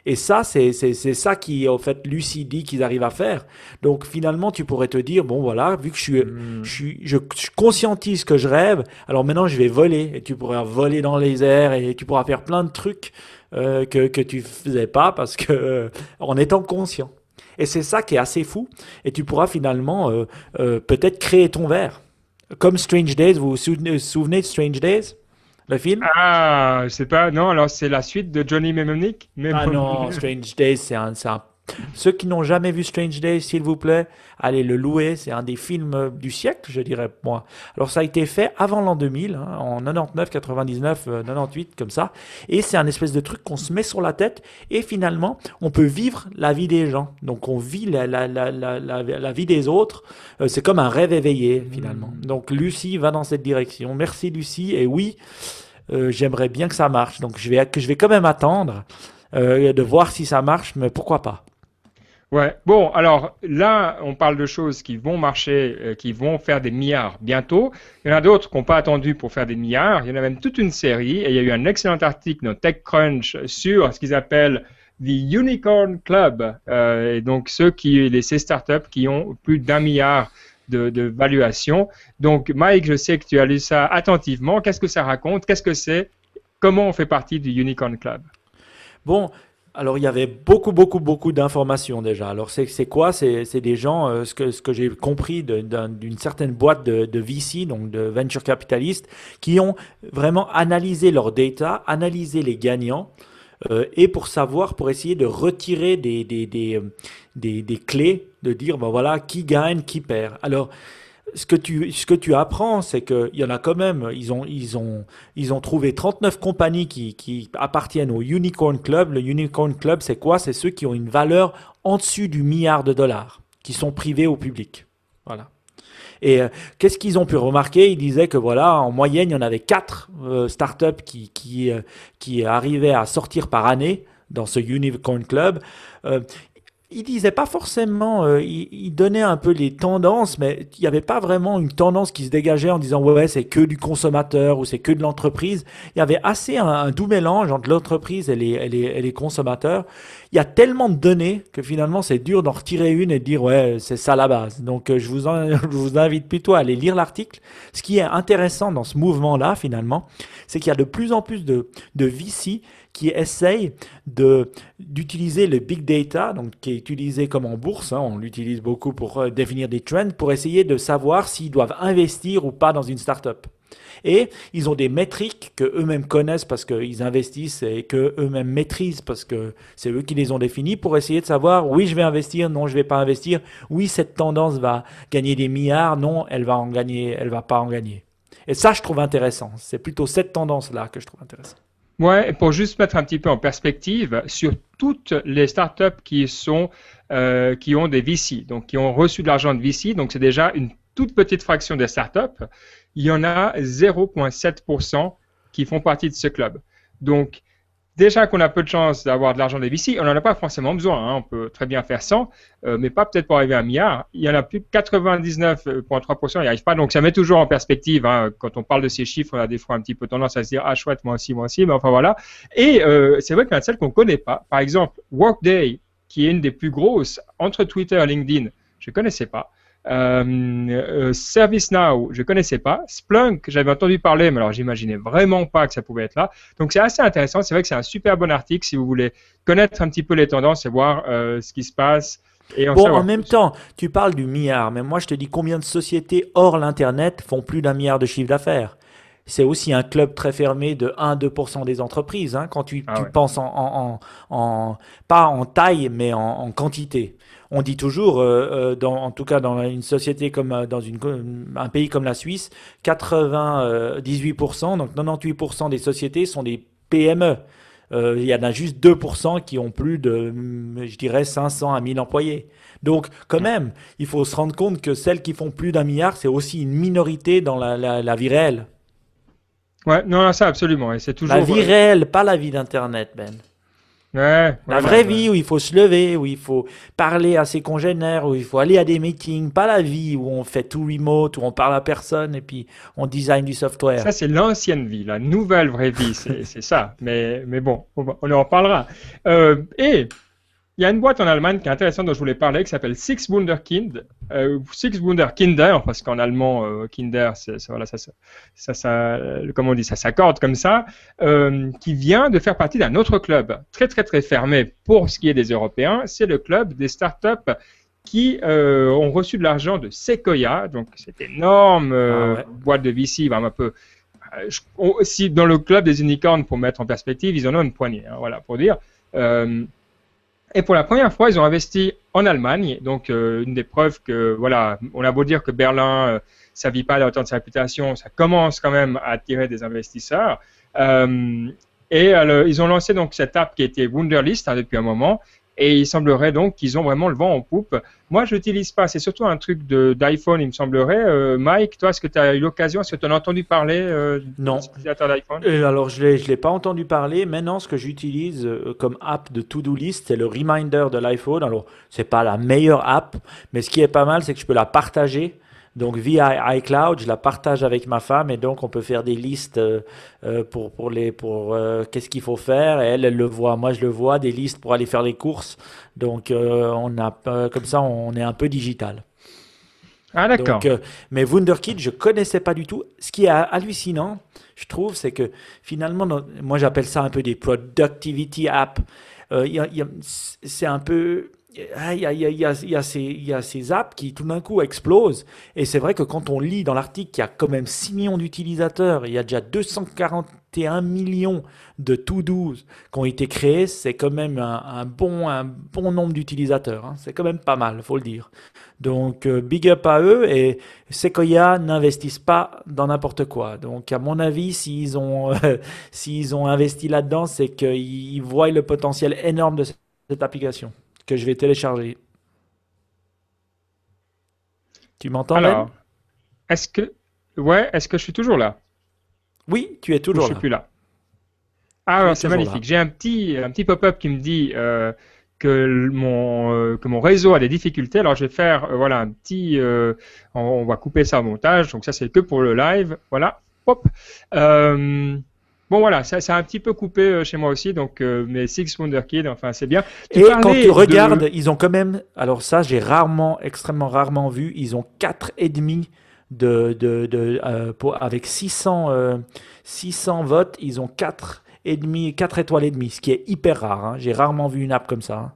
Et ça, c'est ça qui, en fait, lucidie qu'ils arrivent à faire. Donc, finalement, tu pourrais te dire, bon, voilà, vu que hmm. je, suis, je, conscientise que je rêve, alors maintenant, je vais voler. Et tu pourras voler dans les airs et tu pourras faire plein de trucs euh, que, que tu faisais pas parce que euh, en étant conscient. Et c'est ça qui est assez fou. Et tu pourras finalement euh, peut-être créer ton verre. Comme Strange Days, vous vous souvenez, de Strange Days le film Ah, c'est pas. Non, alors c'est la suite de Johnny Mnemonic. Ah non, Strange Days, c'est un, un ceux qui n'ont jamais vu Strange Days, s'il vous plaît, allez le louer. C'est un des films du siècle, je dirais, moi. Alors, ça a été fait avant l'an 2000, hein, en 99, 99, 98, comme ça. Et c'est un espèce de truc qu'on se met sur la tête. Et finalement, on peut vivre la vie des gens. Donc, on vit la, la, la, la vie des autres. Euh, c'est comme un rêve éveillé, finalement. Mmh. Donc, Lucie va dans cette direction. Merci, Lucie. Et oui, euh, j'aimerais bien que ça marche. Donc, je vais, que je vais quand même attendre. Euh, de voir si ça marche, mais pourquoi pas. Ouais. Bon, alors là, on parle de choses qui vont marcher, euh, qui vont faire des milliards bientôt. Il y en a d'autres qui n'ont pas attendu pour faire des milliards. Il y en a même toute une série. Et il y a eu un excellent article dans TechCrunch sur ce qu'ils appellent The Unicorn Club. Euh, et donc, ceux qui, les, ces startups qui ont plus d'un milliard de, de, valuation. Donc, Mike, je sais que tu as lu ça attentivement. Qu'est-ce que ça raconte Qu'est-ce que c'est Comment on fait partie du Unicorn Club Bon, alors, il y avait beaucoup, beaucoup, beaucoup d'informations déjà. Alors, c'est quoi C'est des gens, euh, ce que, ce que j'ai compris d'une certaine boîte de, de, VC, donc de venture capitaliste qui ont vraiment analysé leurs data, analysé les gagnants, euh, et pour savoir, pour essayer de retirer des, des, euh, des, des, clés, de dire, ben voilà, qui gagne, qui perd. Alors, ce que tu ce que tu apprends, c'est que il y en a quand même. Ils ont ils ont ils ont trouvé 39 compagnies qui, appartiennent au Unicorn Club. Le Unicorn Club, c'est quoi C'est ceux qui ont une valeur en dessus du milliard de dollars, qui sont privés au public. Voilà. Et euh, qu'est-ce qu'ils ont pu remarquer Ils disaient que voilà, en moyenne, il y en avait 4 euh, startups qui qui, euh, qui arrivaient à sortir par année dans ce Unicorn Club il disait pas forcément, euh, il, donnait un peu les tendances, mais il n'y avait pas vraiment une tendance qui se dégageait en disant ouais c'est que du consommateur ou c'est que de l'entreprise. Il y avait assez un, doux mélange entre l'entreprise et les, les, les, consommateurs. Il y a tellement de données que finalement c'est dur d'en retirer une et de dire ouais c'est ça la base. Donc euh, je, vous vous invite plutôt à aller lire l'article. Ce qui est intéressant dans ce mouvement là finalement, c'est qu'il y a de plus en plus de, de qui essaye d'utiliser le big data, donc qui est utilisé comme en bourse, hein, on l'utilise beaucoup pour euh, définir des trends, pour essayer de savoir s'ils doivent investir ou pas dans une startup. Et ils ont des métriques que eux-mêmes connaissent parce qu'ils investissent et que eux-mêmes maîtrisent parce que c'est eux qui les ont définis pour essayer de savoir oui je vais investir, non je vais pas investir, oui cette tendance va gagner des milliards, non elle va en gagner, elle va pas en gagner. Et ça je trouve intéressant. C'est plutôt cette tendance là que je trouve intéressant Ouais, pour juste mettre un petit peu en perspective, sur toutes les startups qui sont euh, qui ont des VC, donc qui ont reçu de l'argent de VC, donc c'est déjà une toute petite fraction des startups. Il y en a 0,7% qui font partie de ce club. Donc déjà qu'on a peu de chance d'avoir de l'argent des VC, on n'en a pas forcément besoin. Hein. On peut très bien faire 100, euh, mais pas peut-être pour arriver à un milliard. Il y en a plus de 99,3%, il n'y arrive pas. Donc ça met toujours en perspective. Hein. Quand on parle de ces chiffres, on a des fois un petit peu tendance à se dire Ah, chouette, moi aussi, moi aussi, mais enfin voilà. Et euh, c'est vrai qu'il y en a de celles qu'on ne connaît pas. Par exemple, Workday, qui est une des plus grosses entre Twitter et LinkedIn, je ne connaissais pas. Euh, euh ServiceNow, je ne connaissais pas. Splunk, j'avais entendu parler, mais alors j'imaginais vraiment pas que ça pouvait être là. Donc c'est assez intéressant. C'est vrai que c'est un super bon article si vous voulez connaître un petit peu les tendances et voir euh, ce qui se passe. Et en bon, en même temps, tu parles du milliard, mais moi je te dis combien de sociétés hors l'Internet font plus d'un milliard de chiffre d'affaires c'est aussi un club très fermé de 1-2% des entreprises, hein, quand tu, ah penses en, pas en taille, mais en, quantité. On dit toujours, euh, euh, en tout cas dans une société comme euh, dans un pays comme la Suisse, 98%, donc 98% des sociétés sont des PME. il y en a juste 2% qui ont plus de, mm, je dirais, 500 à 1000 employés. Donc, quand même, il faut se rendre compte que celles qui font plus d'un milliard, c'est aussi une minorité dans la vie réelle. Ouais, non, ça absolument. Et c'est toujours. La vie euh, réelle, pas la vie d'Internet, Ben. Ouais, la vraie vie où il faut se lever, où il faut parler à ses congénères, où il faut aller à des meetings, pas la vie où on fait tout remote, où on parle à personne et puis on design du software. Ça, c'est l'ancienne vie, la nouvelle vraie vie, c'est ça. Mais, mais bon, on, en parlera. Euh, et il y a une boîte en Allemagne qui est intéressante dont je voulais parler qui s'appelle Six Wunderkind. Euh, Six Wunderkinder, parce qu'en allemand, euh, Kinder, ça, ça, ça, euh, comment on dit, ça s'accorde comme ça, euh, qui vient de faire partie d'un autre club très très très fermé pour ce qui est des Européens. C'est le club des startups qui ont reçu de l'argent de Sequoia, donc cette énorme ah boîte de VC, ben, un peu dans le club des unicornes, pour mettre en perspective, ils en ont une poignée, hein, voilà, pour dire et pour la première fois, ils ont investi en Allemagne. Donc, euh, une des preuves que, voilà, on a beau dire que Berlin, euh, ça ne vit pas à la de sa réputation, ça commence quand même à attirer des investisseurs. Euh, et ils ont lancé donc cette app qui était Wunderlist hein, depuis un moment, et il semblerait donc qu'ils ont vraiment le vent en poupe. Moi, je n'utilise pas. C'est surtout un truc d'iPhone, il me semblerait. Euh, Mike, toi, est-ce que tu as eu l'occasion, est-ce que tu en as entendu parler euh, Non. Euh, alors, je ne l'ai pas entendu parler. Maintenant, ce que j'utilise comme app de to-do list, c'est le reminder de l'iPhone. Alors, ce n'est pas la meilleure app, mais ce qui est pas mal, c'est que je peux la partager donc via iCloud, je la partage avec ma femme et donc on peut faire des listes euh, euh, pour, pour, les, pour euh, qu'est-ce qu'il faut faire. Et elle, elle le voit, moi je le vois, des listes pour aller faire les courses. Donc on a, comme ça, on est un peu digital. Ah d'accord. mais Wunderkid, je connaissais pas du tout. Ce qui est hallucinant, je trouve, c'est que finalement, moi j'appelle ça un peu des productivity apps. c'est un peu il y, a, ces, apps qui tout d'un coup explosent. Et c'est vrai que quand on lit dans l'article qu'il y a quand même 6 millions d'utilisateurs, il y a déjà 241 millions de to-dos qui ont été créés, c'est quand même un, bon, un bon nombre d'utilisateurs. Hein. C'est quand même pas mal, faut le dire. Donc euh, big up à eux et Sequoia n'investissent pas dans n'importe quoi. Donc à mon avis, s'ils ont euh, investi là-dedans, c'est qu'ils voient le potentiel énorme de cette application que je vais télécharger. Tu m'entends ben Alors, est-ce que ouais, est-ce que je suis toujours là Oui, tu es toujours là. Je suis plus là. Ah, c'est magnifique. J'ai un petit un petit pop-up qui me dit euh, que mon euh, mon réseau a des difficultés. Alors je vais faire euh, voilà un petit on, va couper ça au montage. Donc ça c'est que pour le live. Voilà. Hop. Bon voilà, ça, a un petit peu coupé euh, chez moi aussi, donc euh, mes Six Wonder Kids, enfin c'est bien. et quand tu regardes, ils ont quand même, alors ça j'ai rarement, extrêmement rarement vu, ils ont quatre et demi de, de, euh, avec 600, votes, ils ont quatre et demi, quatre étoiles et demi, ce qui est hyper rare. Hein. J'ai rarement vu une app comme ça. Hein.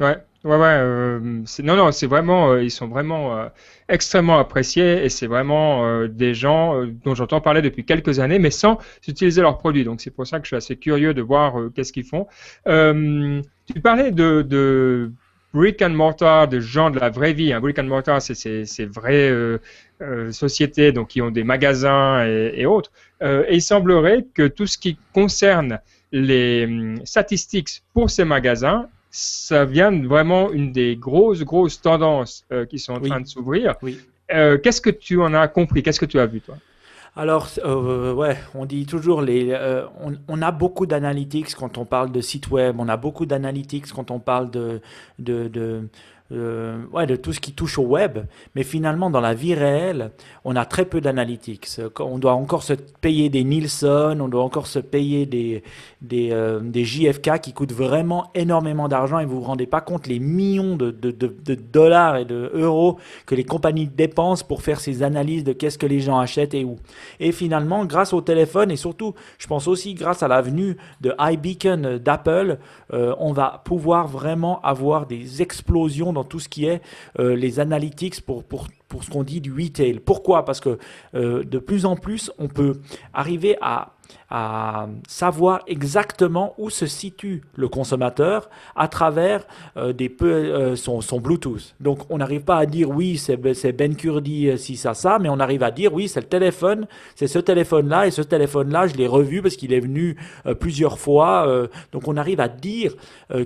Ouais, ouais, ouais. Euh, non, non, c'est vraiment, euh, ils sont vraiment euh, extrêmement appréciés et c'est vraiment des gens dont j'entends parler depuis quelques années, mais sans utiliser leurs produits. Donc c'est pour ça que je suis assez curieux de voir qu'est-ce qu'ils font. tu parlais de, de brick and mortar, de gens de la vraie vie. Hein. Brick and mortar, c'est ces vraies sociétés donc qui ont des magasins et, et autres. et il semblerait que tout ce qui concerne les hum, statistiques pour ces magasins ça vient vraiment une des grosses, grosses tendances euh, qui sont en train de s'ouvrir. Oui. Euh, qu'est-ce que tu en as compris Qu'est-ce que tu as vu, toi alors, euh, ouais, on dit toujours, les, on, a beaucoup d'analytics quand on parle de site web, on a beaucoup d'analytics quand on parle de, de, de euh, ouais, de tout ce qui touche au web, mais finalement dans la vie réelle, on a très peu d'analytics. On doit encore se payer des Nielsen, on doit encore se payer des, des, euh, des JFK qui coûtent vraiment énormément d'argent et vous vous rendez pas compte les millions de, de, de, dollars et de euros que les compagnies dépensent pour faire ces analyses de qu'est-ce que les gens achètent et où. Et finalement, grâce au téléphone et surtout, je pense aussi grâce à l'avenue de iBeacon euh, d'Apple, on va pouvoir vraiment avoir des explosions dans tout ce qui est euh, les analytics pour, pour, pour ce qu'on dit du retail. Pourquoi Parce que euh, de plus en plus, on peut arriver à à savoir exactement où se situe le consommateur à travers euh, euh, son, Bluetooth. Donc on n'arrive pas à dire oui c'est Ben, ben Kurdi euh, si ça ça, mais on arrive à dire oui c'est le téléphone, c'est ce téléphone-là et ce téléphone-là je l'ai revu parce qu'il est venu plusieurs fois. donc on arrive à dire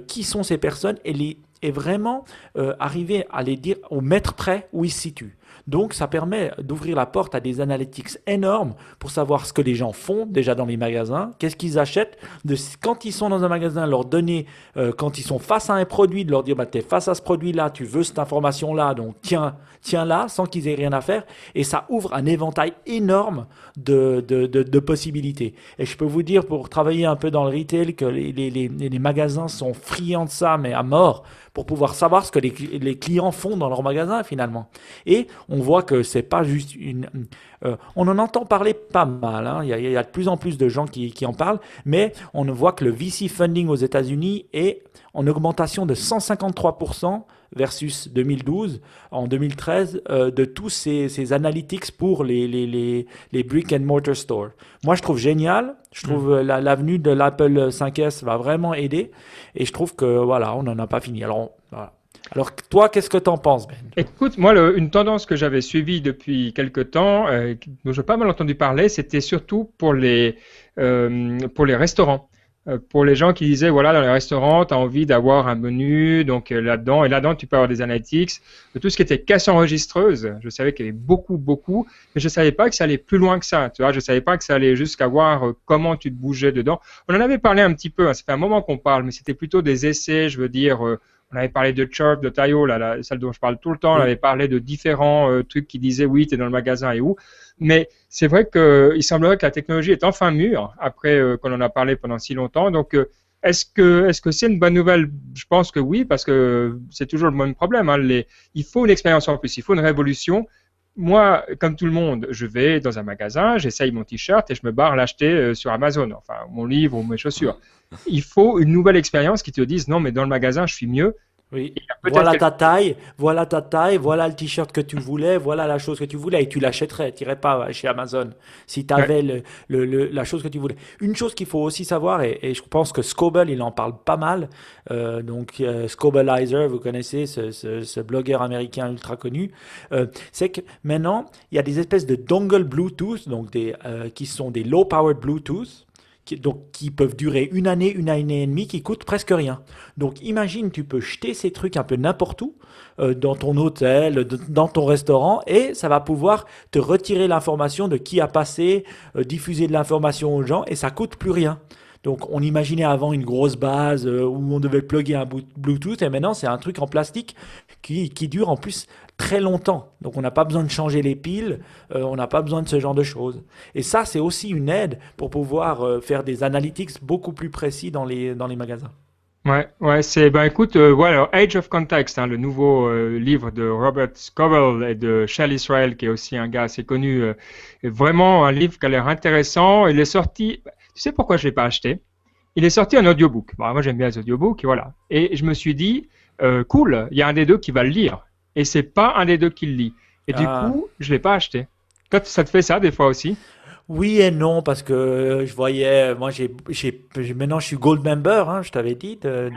qui sont ces personnes et, les, vraiment arriver à les dire au mètre près où ils se situent. Donc ça permet d'ouvrir la porte à des analytics énormes pour savoir ce que les gens font déjà dans les magasins, qu'est-ce qu'ils achètent, de, quand ils sont dans un magasin, leur donner, euh, quand ils sont face à un produit, de leur dire bah, tu es face à ce produit-là, tu veux cette information-là, donc tiens, tiens là, sans qu'ils aient rien à faire. Et ça ouvre un éventail énorme de, de, de, possibilités. Et je peux vous dire, pour travailler un peu dans le retail, que les, les, les magasins sont friands de ça, mais à mort pour pouvoir savoir ce que les, les clients font dans leur magasin finalement. Et on voit que c'est pas juste une. Euh, on en entend parler pas mal. Hein. Il, y a, il, y a, de plus en plus de gens qui, qui en parlent, mais on voit que le VC funding aux États-Unis est en augmentation de 153 versus 2012, en 2013, euh, de tous ces, ces analytics pour les, les, les, brick and mortar stores. Moi, je trouve génial. Je mm. trouve euh, l'avenue de l'Apple 5S va vraiment aider. Et je trouve que, voilà, on n'en a pas fini. Alors, Alors toi, qu'est-ce que tu en penses, Ben Écoute, moi, une tendance que j'avais suivie depuis quelques temps, euh, dont j'ai pas mal entendu parler, c'était surtout pour les, euh, pour les restaurants. Euh, pour les gens qui disaient voilà dans les restaurants tu as envie d'avoir un menu donc euh, là-dedans et là-dedans tu peux avoir des analytics de tout ce qui était casse enregistreuse je savais qu'il y avait beaucoup beaucoup mais je ne savais pas que ça allait plus loin que ça tu vois je savais pas que ça allait jusqu'à voir euh, comment tu te bougeais dedans on en avait parlé un petit peu hein, ça fait un moment qu'on parle mais c'était plutôt des essais je veux dire on avait parlé de Chirp, de Tayo, là, la, celle dont je parle tout le temps, on avait parlé de différents euh, trucs qui disaient oui, tu es dans le magasin et où. Mais c'est vrai qu'il semblerait que la technologie est enfin mûre, après euh, qu'on en a parlé pendant si longtemps. Donc, euh, est-ce que est-ce que c'est une bonne nouvelle Je pense que oui, parce que c'est toujours le même problème. Hein, il faut une expérience en plus, il faut une révolution moi, comme tout le monde, je vais dans un magasin, j'essaye mon t-shirt et je me barre l'acheter euh, sur Amazon, enfin mon livre ou mes chaussures. Ah. Il faut une nouvelle expérience qui te dise non, mais dans le magasin, je suis mieux, oui. Voilà ta taille, voilà ta taille, voilà le t-shirt que tu voulais, voilà la chose que tu voulais et tu l'achèterais, tu n'irais pas chez Amazon si tu avais la chose que tu voulais. Une chose qu'il faut aussi savoir, et, je pense que Scoble, il en parle pas mal, euh, donc euh, scobelizer Scobleizer, vous connaissez ce, blogueur américain ultra connu, euh, c'est que maintenant, il y a des espèces de dongle Bluetooth, donc des, qui sont des low-powered Bluetooth, qui, peuvent durer une année, une année et demie, qui coûtent presque rien. Donc imagine, tu peux jeter ces trucs un peu n'importe où, euh, dans ton hôtel, dans ton restaurant, et ça va pouvoir te retirer l'information de qui a passé, euh, diffuser de l'information aux gens, et ça coûte plus rien. Donc on imaginait avant une grosse base euh, où on devait plugger un Bluetooth et maintenant c'est un truc en plastique qui, dure en plus très longtemps. Donc on n'a pas besoin de changer les piles, euh, on n'a pas besoin de ce genre de choses. Et ça, c'est aussi une aide pour pouvoir euh, faire des analytics beaucoup plus précis dans les, dans les magasins. Ouais, ouais, c'est ben écoute, voilà, euh, Age of Context, hein, le nouveau livre de Robert Scovel et de Shell Israel, qui est aussi un gars assez connu, vraiment un livre qui a l'air intéressant. Il est sorti, tu sais pourquoi je l'ai pas acheté Il est sorti en audiobook. Bah, moi j'aime bien les audiobooks, voilà. Et je me suis dit, cool, il y a un des deux qui va le lire et c'est pas un des deux qui le lit. Et du ah. coup, je l'ai pas acheté. ça te fait ça des fois aussi oui et non, parce que euh, je voyais, euh, moi j'ai, maintenant je suis gold member, hein, je t'avais dit, ah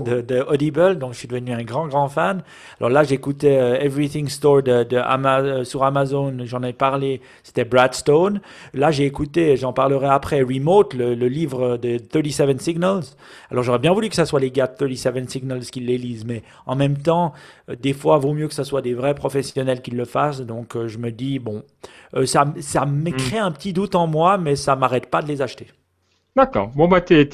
de, de, Audible, donc je suis devenu un grand, grand fan. Alors là, j'écoutais euh, Everything Store de, sur Amazon, j'en ai parlé, c'était Brad Stone. Là, j'ai écouté, j'en parlerai après, Remote, le, livre de 37 Signals. Alors j'aurais bien voulu que ça soit les gars de 37 Signals qui les lisent, mais en même temps, des fois, vaut mieux que ça soit des vrais professionnels qui le fassent, donc je me dis, bon, euh, ça, me hmm. crée un petit doute en moi, mais ça m'arrête pas de les acheter. D'accord. Bon, bah, t'es,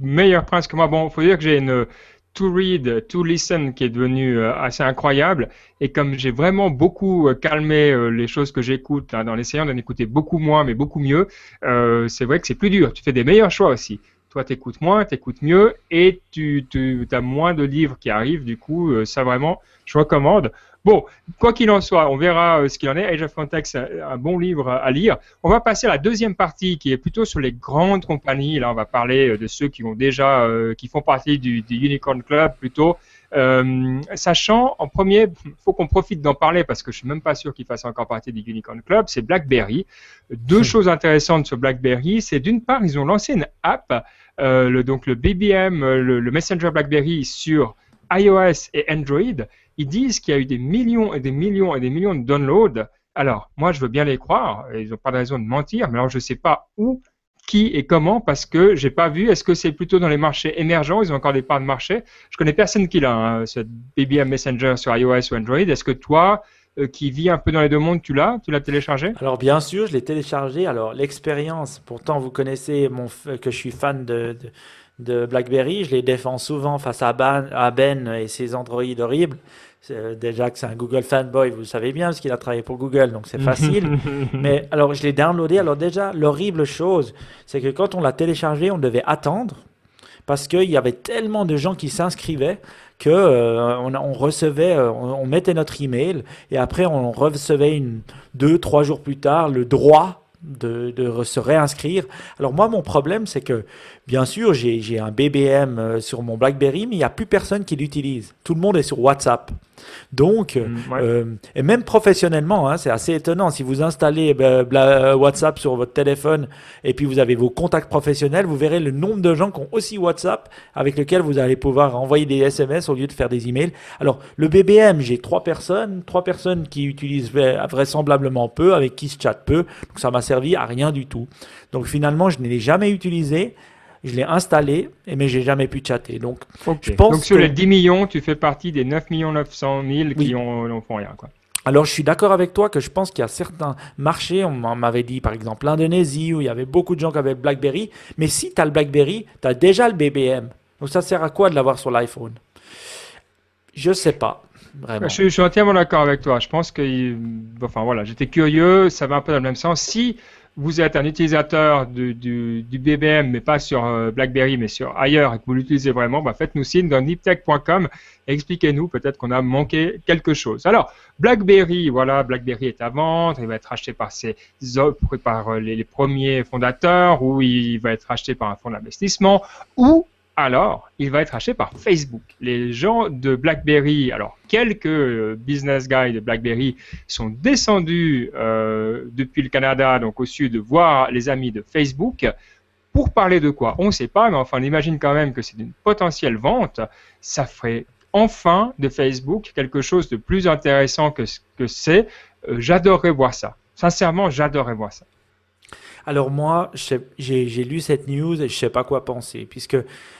meilleur prince que moi. Bon, faut dire que j'ai une To Read, To Listen qui est devenue euh, assez incroyable. Et comme j'ai vraiment beaucoup euh, calmé les choses que j'écoute, hein, en essayant d'en écouter beaucoup moins, mais beaucoup mieux, c'est vrai que c'est plus dur. Tu fais des meilleurs choix aussi. Toi, t'écoutes moins, tu t'écoutes mieux, et tu, tu as moins de livres qui arrivent. Du coup, ça vraiment, je recommande. Bon, quoi qu'il en soit, on verra euh, ce qu'il en est. Age of Frontex, euh, un bon livre à lire. On va passer à la deuxième partie qui est plutôt sur les grandes compagnies. Là, on va parler euh, de ceux qui ont déjà, qui font partie du, Unicorn Club plutôt. sachant, en premier, faut qu'on profite d'en parler parce que je suis même pas sûr qu'ils fassent encore partie du Unicorn Club, c'est BlackBerry. Deux hmm. choses intéressantes sur BlackBerry, c'est d'une part, ils ont lancé une app, le, donc le BBM, le, le Messenger BlackBerry sur iOS et Android, ils disent qu'il y a eu des millions et des millions et des millions de downloads. Alors, moi, je veux bien les croire, ils n'ont pas de raison de mentir, mais alors je ne sais pas où, qui et comment, parce que j'ai pas vu. Est-ce que c'est plutôt dans les marchés émergents Ils ont encore des parts de marché. Je connais personne qui l'a, hein, ce BBM Messenger sur iOS ou Android. Est-ce que toi, euh, qui vis un peu dans les deux mondes, tu l'as Tu l'as téléchargé Alors bien sûr, je l'ai téléchargé. Alors l'expérience, pourtant vous connaissez mon que je suis fan de, de BlackBerry. Je les défends souvent face à, Ben et ses androïdes horribles. Euh, déjà que c'est un Google fanboy, vous le savez bien, parce qu'il a travaillé pour Google, donc c'est facile. Mais alors, je l'ai downloadé. Alors déjà, l'horrible chose, c'est que quand on l'a téléchargé, on devait attendre parce qu'il y avait tellement de gens qui s'inscrivaient que euh, on, recevait, euh, on, mettait notre email et après on recevait une, deux, trois jours plus tard le droit de, se réinscrire. Alors moi, mon problème, c'est que, bien sûr, j'ai un BBM euh, sur mon BlackBerry, mais il n'y a plus personne qui l'utilise. Tout le monde est sur WhatsApp. Donc, mm, euh, et même professionnellement, hein, c'est assez étonnant. Si vous installez euh, euh, WhatsApp sur votre téléphone et puis vous avez vos contacts professionnels, vous verrez le nombre de gens qui ont aussi WhatsApp avec lequel vous allez pouvoir envoyer des SMS au lieu de faire des emails. Alors, le BBM, j'ai trois personnes, trois personnes qui utilisent vraisemblablement peu, avec qui se chatte peu. Donc, ça m'a servi à rien du tout. Donc, finalement, je ne l'ai jamais utilisé. Je l'ai installé, mais j'ai jamais pu chatter. Donc, je pense sur les 10 millions, tu fais partie des 9 900 000 qui oui. font rien. Quoi. Alors je suis d'accord avec toi que je pense qu'il y a certains marchés, on m'avait dit par exemple l'Indonésie où il y avait beaucoup de gens qui avaient BlackBerry, mais si tu as le BlackBerry, tu as déjà le BBM. Donc ça sert à quoi de l'avoir sur l'iPhone Je sais pas. Vraiment. Je, je suis entièrement d'accord avec toi. Je pense que, enfin voilà, j'étais curieux, ça va un peu dans le même sens. Si vous êtes un utilisateur du, du, BBM, mais pas sur euh, BlackBerry, mais sur ailleurs, et que vous l'utilisez vraiment, bah, faites-nous signe dans niptech.com et expliquez-nous, peut-être qu'on a manqué quelque chose. Alors, BlackBerry, voilà, BlackBerry est à vendre, il va être acheté par ses par euh, les, premiers fondateurs, ou il va être acheté par un fonds d'investissement, ou alors il va être acheté par Facebook. Les gens de BlackBerry, alors quelques euh, business guys de BlackBerry sont descendus euh, depuis le Canada, donc au sud, voir les amis de Facebook. Pour parler de quoi On ne sait pas, mais enfin, on imagine quand même que c'est une potentielle vente. Ça ferait enfin de Facebook quelque chose de plus intéressant que ce que c'est. Euh, j'adorerais voir ça. Sincèrement, j'adorerais voir ça. Alors moi, j'ai lu cette news et je sais pas quoi penser, puisque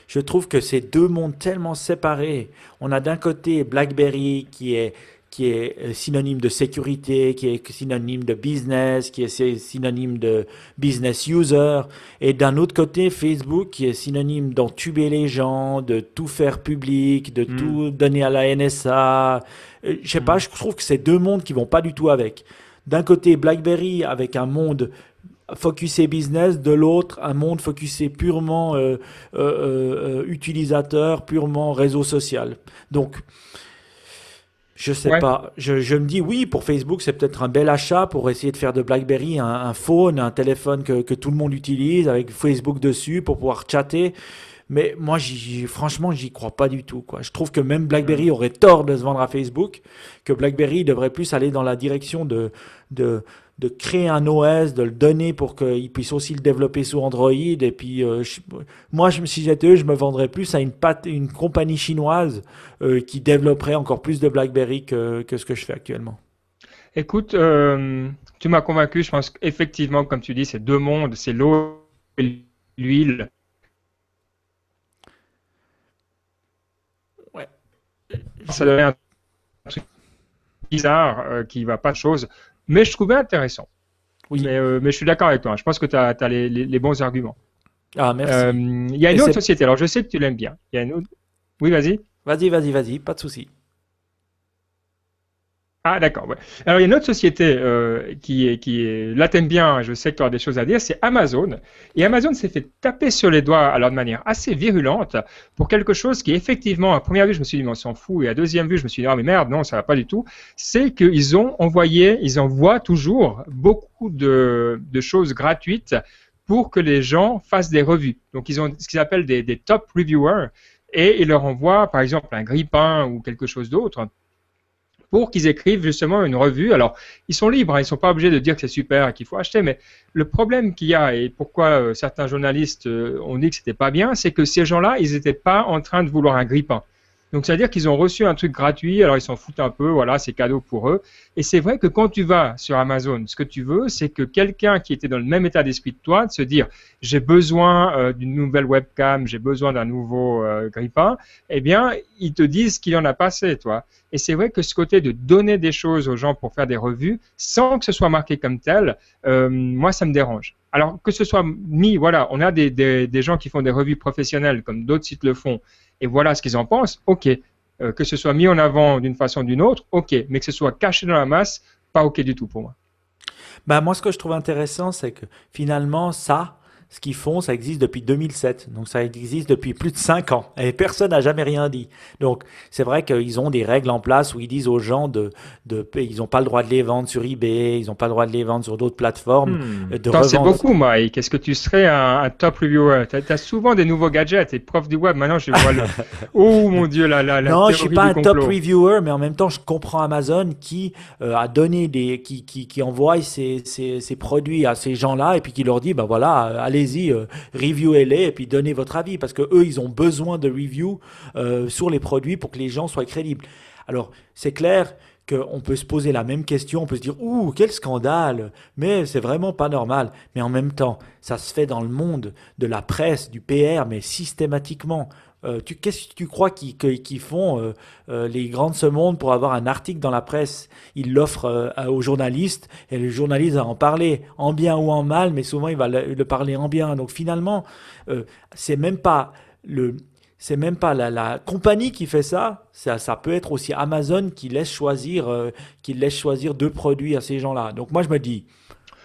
je trouve que ces deux mondes tellement séparés, on a d'un côté BlackBerry qui est qui est euh, synonyme de sécurité, qui est synonyme de business, qui est synonyme de business user, et d'un autre côté Facebook qui est synonyme d'entuber les gens, de tout faire public, de hmm. tout donner à la NSA. Euh, je sais pas, hmm. je trouve que ces deux mondes qui vont pas du tout avec. D'un côté BlackBerry avec un monde focusé business, de l'autre un monde focusé purement euh, euh, euh, utilisateur, purement réseau social. Donc, je sais pas. Je, me dis oui, pour Facebook, c'est peut-être un bel achat pour essayer de faire de BlackBerry un, phone, un téléphone que, tout le monde utilise avec Facebook dessus pour pouvoir chatter. Mais moi, j franchement, j'y crois pas du tout. Quoi. Je trouve que même BlackBerry aurait tort de se vendre à Facebook, que BlackBerry devrait plus aller dans la direction de, de, de créer un OS, de le donner pour qu'ils puissent aussi le développer sous Android. Et puis, euh, je, moi, si j'étais eux, je me vendrais plus à une, une compagnie chinoise euh, qui développerait encore plus de BlackBerry que, ce que je fais actuellement. Écoute, euh, tu m'as convaincu. Je pense qu'effectivement, comme tu dis, c'est deux mondes, c'est l'eau et l'huile. Ouais. Ça devient un truc bizarre qui va pas de chose mais je trouvais intéressant. Oui. Mais, euh, je suis d'accord avec toi. Hein. Je pense que tu as, les, bons arguments. Ah, merci. Euh, il y a une autre société, alors je sais que tu l'aimes bien. Il y a une Oui, vas-y. Vas-y, vas-y, vas-y, pas de souci. Ah d'accord. Alors il y a une autre société euh, qui est qui est bien. Hein, je sais que tu as des choses à dire. C'est Amazon. Et Amazon s'est fait taper sur les doigts alors de manière assez virulente pour quelque chose qui effectivement à première vue je me suis dit mais on s'en fout et à deuxième vue je me suis dit ah mais merde non ça va pas du tout. C'est qu'ils ont envoyé ils envoient toujours beaucoup de, de choses gratuites pour que les gens fassent des revues. Donc ils ont ce qu'ils appellent des, des top reviewers et ils leur envoient par exemple un grippin ou quelque chose d'autre pour qu'ils écrivent justement une revue. Alors, ils sont libres, hein, ils ne sont pas obligés de dire que c'est super et qu'il faut acheter, mais le problème qu'il y a et pourquoi euh, certains journalistes euh, ont dit que c'était pas bien, c'est que ces gens-là, ils n'étaient pas en train de vouloir un grippin. Donc, c'est-à-dire qu'ils ont reçu un truc gratuit, alors ils s'en foutent un peu, voilà, c'est cadeau pour eux. Et c'est vrai que quand tu vas sur Amazon, ce que tu veux, c'est que quelqu'un qui était dans le même état d'esprit que toi, de se dire, j'ai besoin euh, d'une nouvelle webcam, j'ai besoin d'un nouveau euh, grippin, eh bien, ils te disent qu'il en a passé, toi. Et c'est vrai que ce côté de donner des choses aux gens pour faire des revues, sans que ce soit marqué comme tel, euh, moi, ça me dérange alors que ce soit mis, voilà, on a des, gens qui font des revues professionnelles comme d'autres sites le font, et voilà ce qu'ils en pensent, ok. Euh, que ce soit mis en avant d'une façon ou d'une autre, ok. Mais que ce soit caché dans la masse, pas ok du tout pour moi. Bah moi, ce que je trouve intéressant, c'est que finalement, ça, ce qu'ils font, ça existe depuis 2007. Donc, ça existe depuis plus de 5 ans. Et personne n'a jamais rien dit. Donc, c'est vrai qu'ils ont des règles en place où ils disent aux gens de, de ils n'ont pas le droit de les vendre sur eBay, ils n'ont pas le droit de les vendre sur d'autres plateformes. Hmm. De beaucoup, Mike. Est-ce que tu serais un, top reviewer? Tu as, souvent des nouveaux gadgets et prof du web. Maintenant, je vois le... Oh mon Dieu, là là là Non, je suis pas un top reviewer, mais en même temps, je comprends Amazon qui euh, a donné des, qui, qui, qui envoie ses, produits à ces gens-là et puis qui leur dit, ben voilà, allez allez-y, euh, les et puis donnez votre avis parce que eux, ils ont besoin de review euh, sur les produits pour que les gens soient crédibles. Alors, c'est clair qu'on peut se poser la même question, on peut se dire ouh quel scandale, mais c'est vraiment pas normal. Mais en même temps, ça se fait dans le monde de la presse, du PR, mais systématiquement. Euh, tu Qu'est-ce que tu crois qu'ils qui font euh, euh, les grandes de ce monde pour avoir un article dans la presse Ils l'offrent aux journalistes et le journaliste va en parler en bien ou en mal, mais souvent il va le, parler en bien. Donc finalement, c'est même pas le c'est même pas la, compagnie qui fait ça. ça, ça peut être aussi Amazon qui laisse choisir, qui laisse choisir deux produits à ces gens-là. Donc moi je me dis,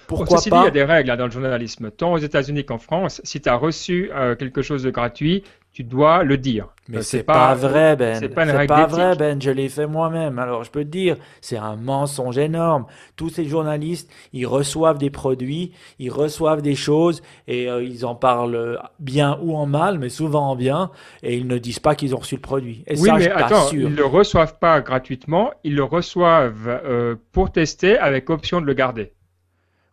pourquoi pas il y a des règles hein, dans le journalisme, tant aux États-Unis qu'en France. Si tu as reçu quelque chose de gratuit, tu dois le dire. Mais euh, c'est pas, pas, vrai, Ben. C'est pas, pas vrai, Ben. Je l'ai fait moi-même. Alors je peux te dire, c'est un mensonge énorme. Tous ces journalistes, ils reçoivent des produits, ils reçoivent des choses et euh, ils en parlent euh, bien ou en mal, mais souvent en bien, et ils ne disent pas qu'ils ont reçu le produit. oui, mais attends, ils le reçoivent pas gratuitement, ils le reçoivent pour tester avec option de le garder.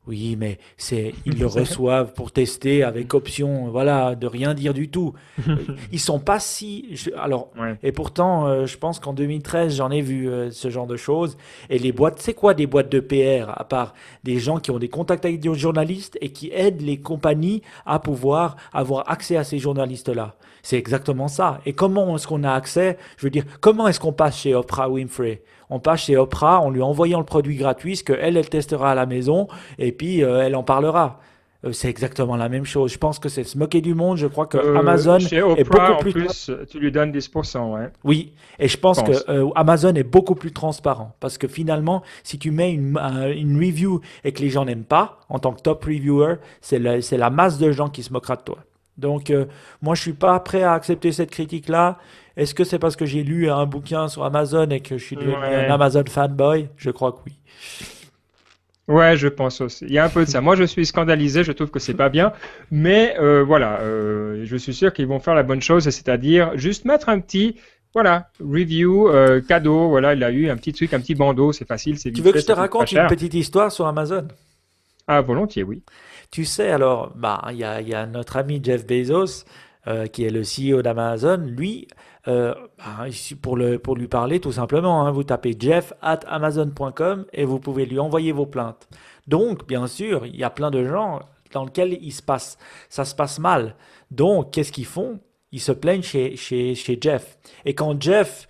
Oui, mais c'est ils le reçoivent pour tester avec option, voilà, de rien dire du tout. Ils sont pas si. alors, et pourtant, euh, je pense qu'en 2013, j'en ai vu euh, ce genre de choses. Et les boîtes, c'est quoi des boîtes de PR à part des gens qui ont des contacts avec des journalistes et qui aident les compagnies à pouvoir avoir accès à ces journalistes-là. C'est exactement ça. Et comment est-ce qu'on a accès Je veux dire, comment est-ce qu'on passe chez Oprah Winfrey on passe chez Oprah en lui envoyant le produit gratuit, ce qu'elle, elle testera à la maison, et puis euh, elle en parlera. Euh, c'est exactement la même chose. Je pense que c'est se moquer du monde. Je crois que euh, Amazon est beaucoup en plus. tu lui donnes 10%, Oui, et je pense, que Amazon est beaucoup plus transparent parce que finalement, si tu mets une, une review et que les gens n'aiment pas, en tant que top reviewer, c'est la masse de gens qui se moquera de toi. Donc, euh, moi, je suis pas prêt à accepter cette critique-là. Est-ce que c'est parce que j'ai lu un bouquin sur Amazon et que je suis devenu un Amazon fanboy Je crois que oui. Ouais, je pense aussi. Il y a un peu de ça. Moi, je suis scandalisé. Je trouve que c'est pas bien, mais euh, voilà, euh, je suis sûr qu'ils vont faire la bonne chose, c'est-à-dire juste mettre un petit voilà, review, cadeau, voilà, il a eu un petit truc, un petit bandeau, c'est facile, c'est Tu veux que je te raconte une petite histoire sur Amazon Ah, volontiers, oui. Tu sais, alors, bah, il y, a, y, a, notre ami Jeff Bezos, euh, qui est le CEO d'Amazon, lui, euh, bah, pour, lui parler tout simplement, hein, vous tapez jeff at amazon.com et vous pouvez lui envoyer vos plaintes. Donc, bien sûr, il y a plein de gens dans lesquels il se passe, ça se passe mal. Donc, qu'est-ce qu'ils font Ils se plaignent chez, chez Jeff. Et quand Jeff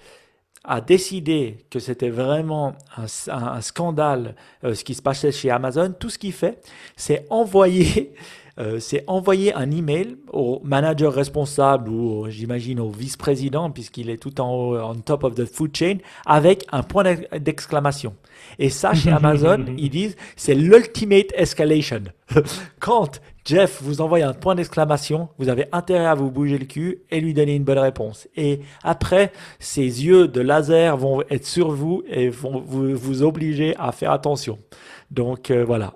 a décidé que c'était vraiment un, scandale euh, ce qui se passait chez Amazon, tout ce qu'il fait, c'est envoyer, euh, c'est envoyer un email au manager responsable ou j'imagine au vice-président puisqu'il est tout en haut, top of the food chain, avec un point d'exclamation. Et ça, chez Amazon, ils disent c'est l'ultimate escalation. Quand Jeff vous envoie un point d'exclamation, vous avez intérêt à vous bouger le cul et lui donner une bonne réponse. Et après, ses yeux de laser vont être sur vous et vont vous, obliger à faire attention. Donc euh, voilà.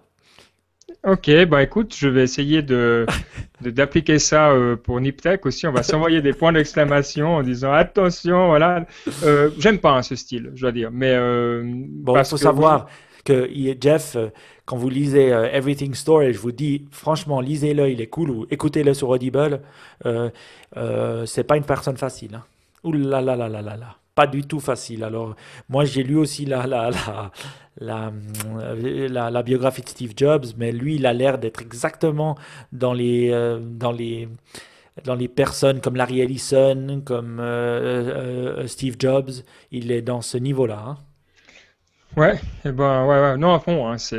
Ok, bah écoute, je vais essayer de d'appliquer ça euh, pour Niptech aussi. On va s'envoyer des points d'exclamation en disant attention, voilà. Euh, j'aime pas hein, ce style, je dois dire. Mais bon, il faut savoir. Jeff, euh, quand vous lisez euh, Everything Storage, vous dis franchement, lisez-le, il est cool, ou écoutez-le sur Audible, euh, euh c'est pas une personne facile. Hein. Ouh là là là là là pas du tout facile. Alors, moi, j'ai lu aussi la, la, la, la, la, biographie de Steve Jobs, mais lui, il a l'air d'être exactement dans les, dans les dans les personnes comme Larry Ellison, comme Steve Jobs. Il est dans ce niveau-là. Hein. Ouais, et eh ben ouais, non à fond, hein. c'est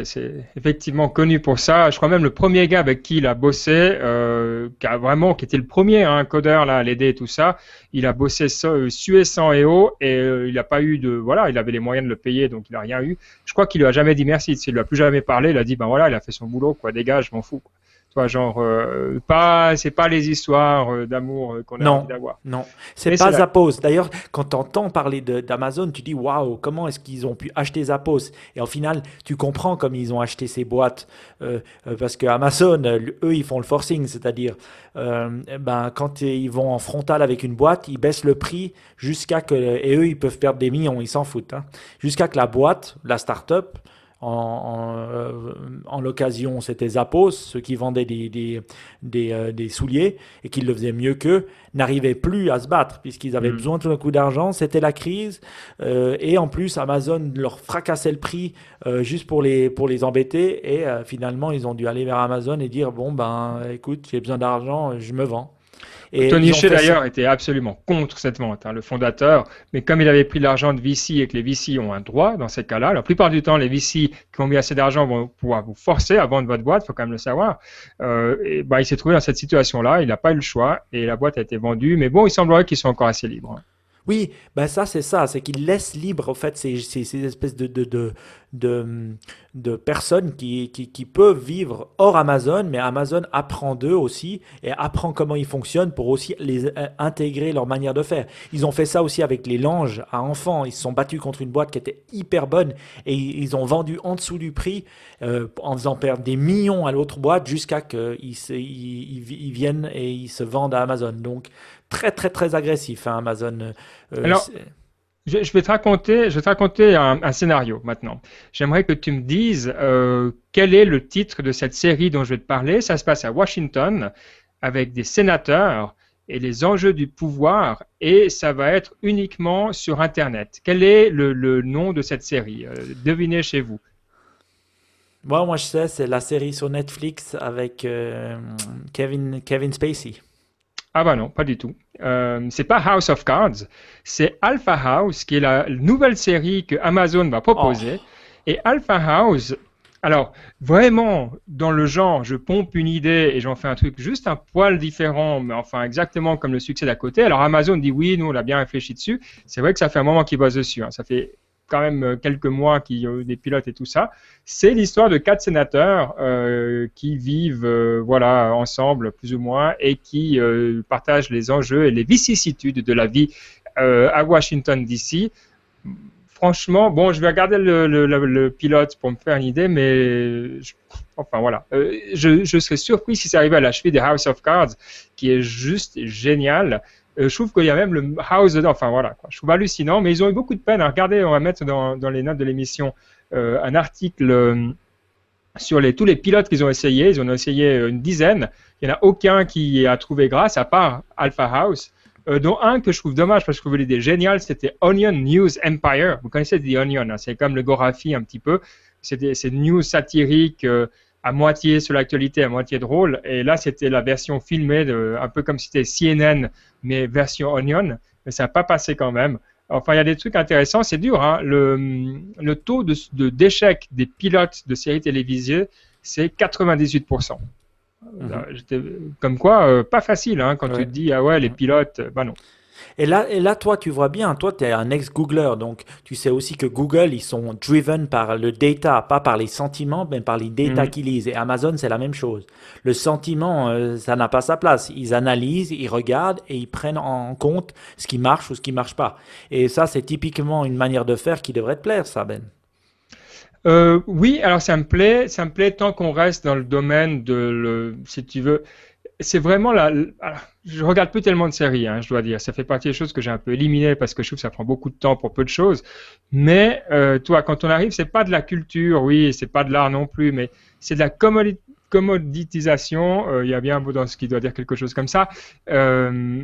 effectivement connu pour ça. Je crois même le premier gars avec qui il a bossé, euh, qui a vraiment, qui était le premier hein, codeur là, à l'aider et tout ça, il a bossé euh, sué sans et eau et il n'a pas eu de, voilà, il avait les moyens de le payer donc il n'a rien eu. Je crois qu'il lui a jamais dit merci, il lui a plus jamais parlé, il a dit ben voilà, il a fait son boulot quoi, dégage, je m'en fous. Genre, euh, pas, c'est pas les histoires euh, d'amour euh, qu'on a envie d'avoir. Non, c'est pas Zappos. D'ailleurs, quand tu entends parler d'Amazon, tu dis waouh, comment est-ce qu'ils ont pu acheter Zappos Et au final, tu comprends comme ils ont acheté ces boîtes parce que Amazon, eux, ils font le forcing, c'est-à-dire, ben, quand ils vont en frontal avec une boîte, ils baissent le prix jusqu'à que et eux, ils peuvent perdre des millions, ils s'en foutent, hein. jusqu'à que la boîte, la start-up, en, euh, en, l'occasion, c'était Zappos, ceux qui vendaient des, des, euh, des, souliers et qui le faisaient mieux qu'eux, n'arrivaient plus à se battre puisqu'ils avaient mm. besoin tout d'un coup d'argent. C'était la crise. Euh, et en plus, Amazon leur fracassait le prix juste pour les, pour les embêter. Et finalement, ils ont dû aller vers Amazon et dire Bon, ben écoute, j'ai besoin d'argent, je me vends. Tony Shea d'ailleurs était absolument contre cette vente, hein, le fondateur, mais comme il avait pris de l'argent de Vici et que les VC ont un droit dans ces cas-là, la plupart du temps les VC qui ont mis assez d'argent vont pouvoir vous forcer à vendre votre boîte, faut quand même le savoir, euh, et, bah, il s'est trouvé dans cette situation-là, il n'a pas eu le choix et la boîte a été vendue, mais bon, il semblerait qu'ils soient encore assez libres. Hein. Oui, ben ça, c'est ça. C'est qu'ils laissent libre, en fait, ces, ces, espèces de, personnes qui, peuvent vivre hors Amazon, mais Amazon apprend d'eux aussi et apprend comment ils fonctionnent pour aussi les euh, intégrer leur manière de faire. Ils ont fait ça aussi avec les langes à enfants. Ils se sont battus contre une boîte qui était hyper bonne et ils ont vendu en dessous du prix euh, en faisant perdre des millions à l'autre boîte jusqu'à qu'ils viennent et ils se vendent à Amazon. Donc, très, très, très agressif, hein, Amazon. Euh, euh, Alors, je, vais te raconter, je vais te raconter un, scénario maintenant. J'aimerais que tu me dises euh, quel est le titre de cette série dont je vais te parler. Ça se passe à Washington avec des sénateurs et les enjeux du pouvoir, et ça va être uniquement sur Internet. Quel est le, nom de cette série Devinez chez vous. Moi, moi, je sais, c'est la série sur Netflix avec Kevin, Kevin Spacey. Ah bah non, pas du tout. Euh, c'est pas House of Cards, c'est Alpha House qui est la nouvelle série que Amazon va proposer. Oh. Et Alpha House, alors vraiment dans le genre, je pompe une idée et j'en fais un truc juste un poil différent, mais enfin exactement comme le succès d'à côté. Alors Amazon dit oui, nous on a bien réfléchi dessus. C'est vrai que ça fait un moment qu'ils bossent dessus. Hein. Ça fait quand même euh, quelques mois qui des pilotes et tout ça. C'est l'histoire de quatre sénateurs euh, qui vivent euh, voilà ensemble plus ou moins et qui partagent les enjeux et les vicissitudes de la vie à Washington D.C. Franchement, bon, je vais regarder le, pilote pour me faire une idée, mais je, enfin voilà, je, serais surpris si ça arrivait à la cheville de House of Cards, qui est juste génial. Euh, je trouve qu'il y a même le house dedans. Enfin voilà, je trouve hallucinant, mais ils ont eu beaucoup de peine. à Regardez, on va mettre dans, les notes de l'émission euh, un article euh, sur tous les pilotes qu'ils ont essayé, ils en ont essayé une dizaine. Il n'y en a aucun qui a trouvé grâce, à part Alpha House, dont un que je trouve dommage parce que vous trouve l'idée géniale, c'était Onion News Empire. Vous connaissez The Onion, hein. c'est comme le Gorafi un petit peu. C'est news satirique à moitié sur l'actualité, à moitié drôle. Et là, c'était la version filmée, de, un peu comme si c'était CNN, mais version Onion. Mais ça n'a pas passé quand même. Enfin, il y a des trucs intéressants. C'est dur. Hein. Le, le, taux d'échec de, des pilotes de séries télévisées, c'est 98%. Mhm. comme quoi, euh, pas facile hein, quand tu te dis, ah ouais, les pilotes, euh, bah non. Et là, là, toi, tu vois bien, toi, tu es un ex-Googler, donc tu sais aussi que Google, ils sont driven par le data, pas par les sentiments, mais par les data mhm. qu'ils lisent. Et Amazon, c'est la même chose. Le sentiment, euh, ça n'a pas sa place. Ils analysent, ils regardent et ils prennent en compte ce qui marche ou ce qui marche pas. Et ça, c'est typiquement une manière de faire qui devrait te plaire, ça, Ben. Euh, oui, alors ça me plaît, ça me plaît tant qu'on reste dans le domaine de, le, si tu veux, c'est vraiment la, ah, Je regarde plus tellement de séries, hein, je dois dire. Ça fait partie des choses que j'ai un peu éliminées parce que je trouve que ça prend beaucoup de temps pour peu de choses. Mais euh, toi, quand on arrive, c'est pas de la culture, oui, c'est pas de l'art non plus, mais c'est de la commoditisation, euh, il y a bien un mot dans ce qui doit dire quelque chose comme ça, euh,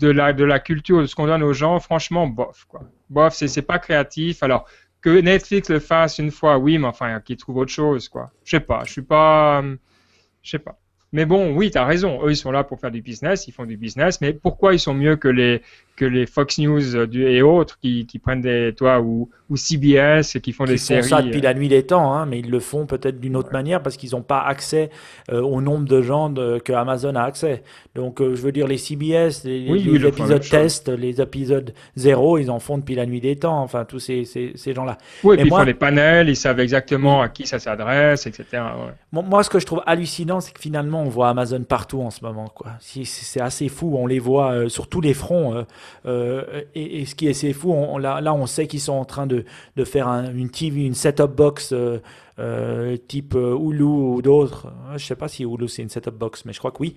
de, la, de la culture, de ce qu'on donne aux gens, franchement, bof. Quoi. Bof, c'est, c'est pas créatif. Alors, que Netflix le fasse une fois, oui, mais enfin, qui trouve autre chose, quoi. Je sais pas, je suis pas... Je sais pas. Mais bon, oui, tu as raison. Eux, ils sont là pour faire du business, ils font du business. Mais pourquoi ils sont mieux que les, que les Fox News euh, et autres qui, qui prennent des. Toi, ou, ou CBS et qui font des séries. Ils font ça depuis euh. la nuit des temps, hein, mais ils le font peut-être d'une autre manière parce qu'ils n'ont pas accès euh, au nombre de gens que Amazon a accès. Donc, je veux dire, les CBS, les, épisodes test, les épisodes zéro, ils en font depuis la nuit des temps. Enfin, tous ces, ces, gens-là. Oui, et puis ils font des panels, ils savent exactement à qui ça s'adresse, etc. Moi, ce que je trouve hallucinant, c'est que finalement, on voit Amazon partout en ce moment. Quoi. C'est assez fou. On les voit euh, sur tous les fronts. Euh, euh, et, ce qui est assez fou, là, on sait qu'ils sont en train de, faire une TV, une set box type Hulu ou d'autres. Je sais pas si Hulu c'est une setup box, mais je crois que oui.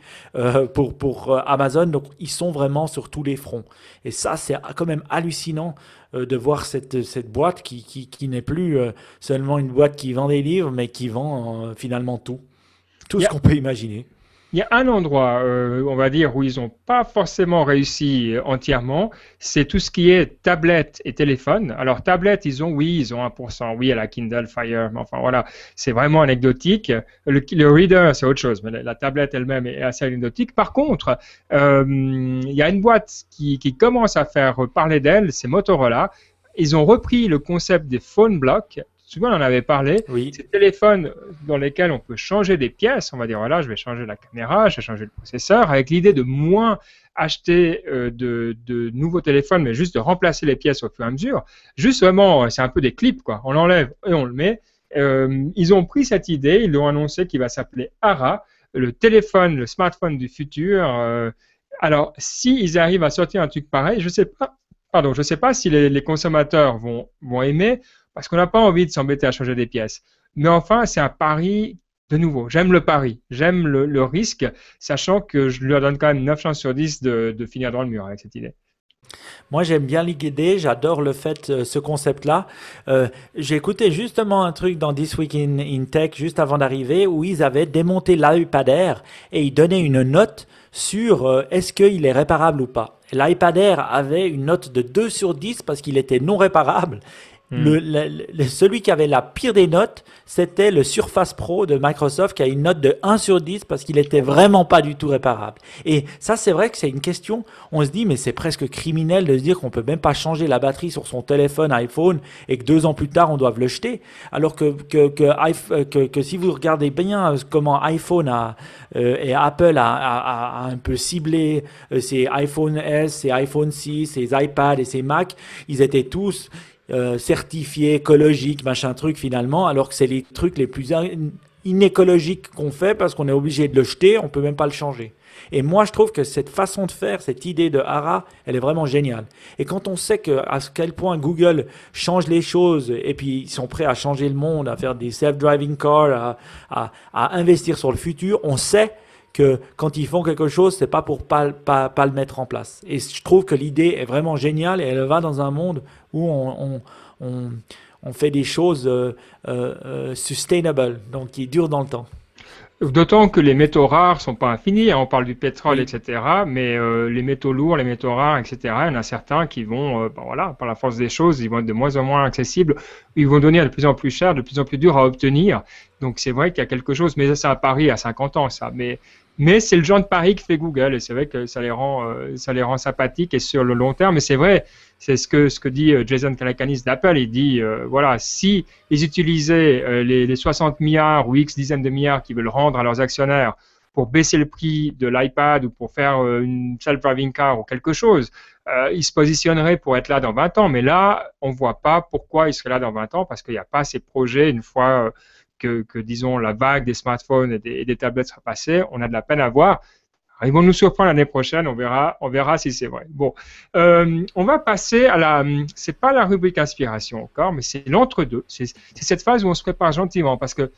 pour Amazon, donc ils sont vraiment sur tous les fronts. Et ça, c'est quand même hallucinant de voir cette, boîte qui n'est plus seulement une boîte qui vend des livres, mais qui vend finalement tout. Tout ce qu'on peut imaginer. Il y a un endroit, euh, on va dire, où ils n'ont pas forcément réussi euh, entièrement, c'est tout ce qui est tablette et téléphone. Alors, tablette, ils ont, oui, ils ont 1%, oui, à la Kindle Fire, mais enfin voilà, c'est vraiment anecdotique. Le, Reader, c'est autre chose, mais la, tablette elle-même est assez anecdotique. Par contre, euh, il y a une boîte qui, qui commence à faire parler d'elle, c'est Motorola. Ils ont repris le concept des phone blocks souvent on en avait parlé. Ces téléphones dans lesquels on peut changer des pièces, on va dire voilà, je vais changer la caméra, je vais changer le processeur, avec l'idée de moins acheter euh, de, nouveaux téléphones, mais juste de remplacer les pièces au fur et à mesure. Justement, euh, c'est un peu des clips quoi. On l'enlève et on le met. Euh, ils ont pris cette idée, ils l'ont annoncé qu'il va s'appeler ARA, le téléphone, le smartphone du futur. alors, s'ils arrivent à sortir un truc pareil, je ne sais pas. Pardon, je sais pas si les, consommateurs vont, vont aimer parce qu'on n'a pas envie de s'embêter à changer des pièces. Mais enfin, c'est un pari de nouveau, j'aime le pari, j'aime le, risque, sachant que je lui donne quand même 9 chances sur 10 de, finir dans le mur avec cette idée. Moi, j'aime bien l'idée, j'adore le fait, euh, ce concept-là. Euh, j'ai écouté justement un truc dans This Week in, Tech juste avant d'arriver où ils avaient démonté l'iPad Air et ils donnaient une note sur euh, est-ce qu'il est réparable ou pas. L'iPad Air avait une note de 2 sur 10 parce qu'il était non réparable Hmm. Le, celui qui avait la pire des notes, c'était le Surface Pro de Microsoft qui a une note de 1 sur 10 parce qu'il était vraiment pas du tout réparable. Et ça, c'est vrai que c'est une question, on se dit, mais c'est presque criminel de se dire qu'on peut même pas changer la batterie sur son téléphone iPhone et que deux ans plus tard, on doit le jeter. Alors que, que, que, euh, si vous regardez bien euh, comment iPhone a, euh, et Apple a, a, a, un peu ciblé ses iPhone S, ses iPhone 6, ses iPad et ses Mac, ils étaient tous euh, certifié, écologique, machin truc finalement, alors que c'est les trucs les plus inécologiques qu'on fait parce qu'on est obligé de le jeter, on peut même pas le changer. Et moi, je trouve que cette façon de faire, cette idée de Hara, elle est vraiment géniale. Et quand on sait que, à quel point Google change les choses, et puis ils sont prêts à changer le monde, à faire des self-driving cars, à investir sur le futur, on sait que quand ils font quelque chose, c'est pas pour pas, pas, le mettre en place. Et je trouve que l'idée est vraiment géniale et elle va dans un monde où on, fait des choses euh, euh, euh, sustainable, donc qui durent dans le temps. D'autant que les métaux rares sont pas infinis. Hein, on parle du pétrole, etc. Mais les métaux lourds, les métaux rares, etc. Il y en a certains qui vont, bah voilà, par la force des choses, ils vont être de moins en moins accessibles. Ils vont devenir de plus en plus chers, de plus en plus durs à obtenir. Donc c'est vrai qu'il y a quelque chose. Mais ça, c'est à Paris à 50 ans, ça. Mais mais c'est le genre de pari que fait Google et c'est vrai que ça les rend, euh, ça les rend sympathiques et sur le long terme. Mais c'est vrai, c'est ce que, ce que dit euh, Jason Calacanis d'Apple. Il dit, euh, voilà, si ils utilisaient les, les, 60 milliards ou X dizaines de milliards qu'ils veulent rendre à leurs actionnaires pour baisser le prix de l'iPad ou pour faire une self-driving car ou quelque chose, ils se positionneraient pour être là dans 20 ans. Mais là, on ne voit pas pourquoi ils seraient là dans 20 ans parce qu'il n'y a pas ces projets une fois que, disons, la vague des smartphones et des, tablettes sera passée, on a de la peine à voir. Ils vont nous surprendre l'année prochaine, on verra, on verra si c'est vrai. Bon, euh, on va passer à la, c'est pas la rubrique inspiration encore, mais c'est l'entre-deux. C'est cette phase où on se prépare gentiment parce que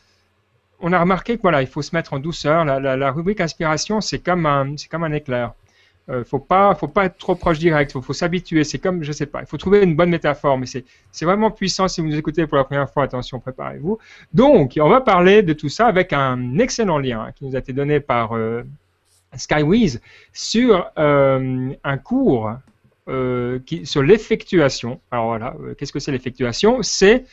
on a remarqué que voilà, il faut se mettre en douceur. La, la rubrique inspiration, c'est comme un, c'est comme un éclair. Il euh, faut pas, faut pas être trop proche direct. Faut, faut s'habituer. C'est comme, je sais pas. Il faut trouver une bonne métaphore, mais c'est, c'est vraiment puissant si vous nous écoutez pour la première fois. Attention, préparez-vous. Donc, on va parler de tout ça avec un excellent lien hein, qui nous a été donné par euh, SkyWiz sur euh, un cours qui, sur l'effectuation. Alors voilà, qu'est-ce que c'est l'effectuation C'est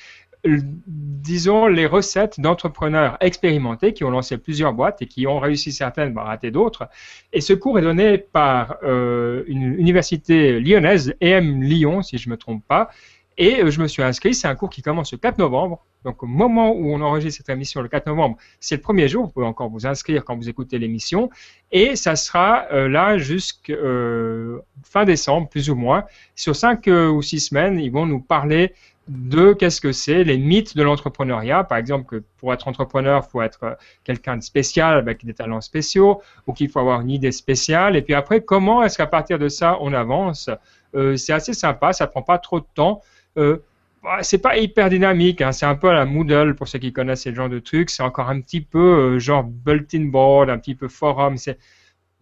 euh, disons, les recettes d'entrepreneurs expérimentés qui ont lancé plusieurs boîtes et qui ont réussi certaines, mais raté d'autres. Et ce cours est donné par euh, une université lyonnaise, EM Lyon, si je ne me trompe pas. Et euh, je me suis inscrit. C'est un cours qui commence le 4 novembre. Donc, au moment où on enregistre cette émission, le 4 novembre, c'est le premier jour. Vous pouvez encore vous inscrire quand vous écoutez l'émission. Et ça sera là jusqu'à fin décembre, plus ou moins. Sur 5 ou 6 semaines, ils vont nous parler de qu'est-ce que c'est, les mythes de l'entrepreneuriat, par exemple que pour être entrepreneur, il faut être euh, quelqu'un de spécial avec des talents spéciaux ou qu'il faut avoir une idée spéciale. Et puis après, comment est-ce qu'à partir de ça, on avance euh, C'est assez sympa, ça prend pas trop de temps. Euh, bah, c'est pas hyper dynamique, hein. c'est un peu à la Moodle pour ceux qui connaissent ce genre de trucs. C'est encore un petit peu genre bulletin board, un petit peu forum. C'est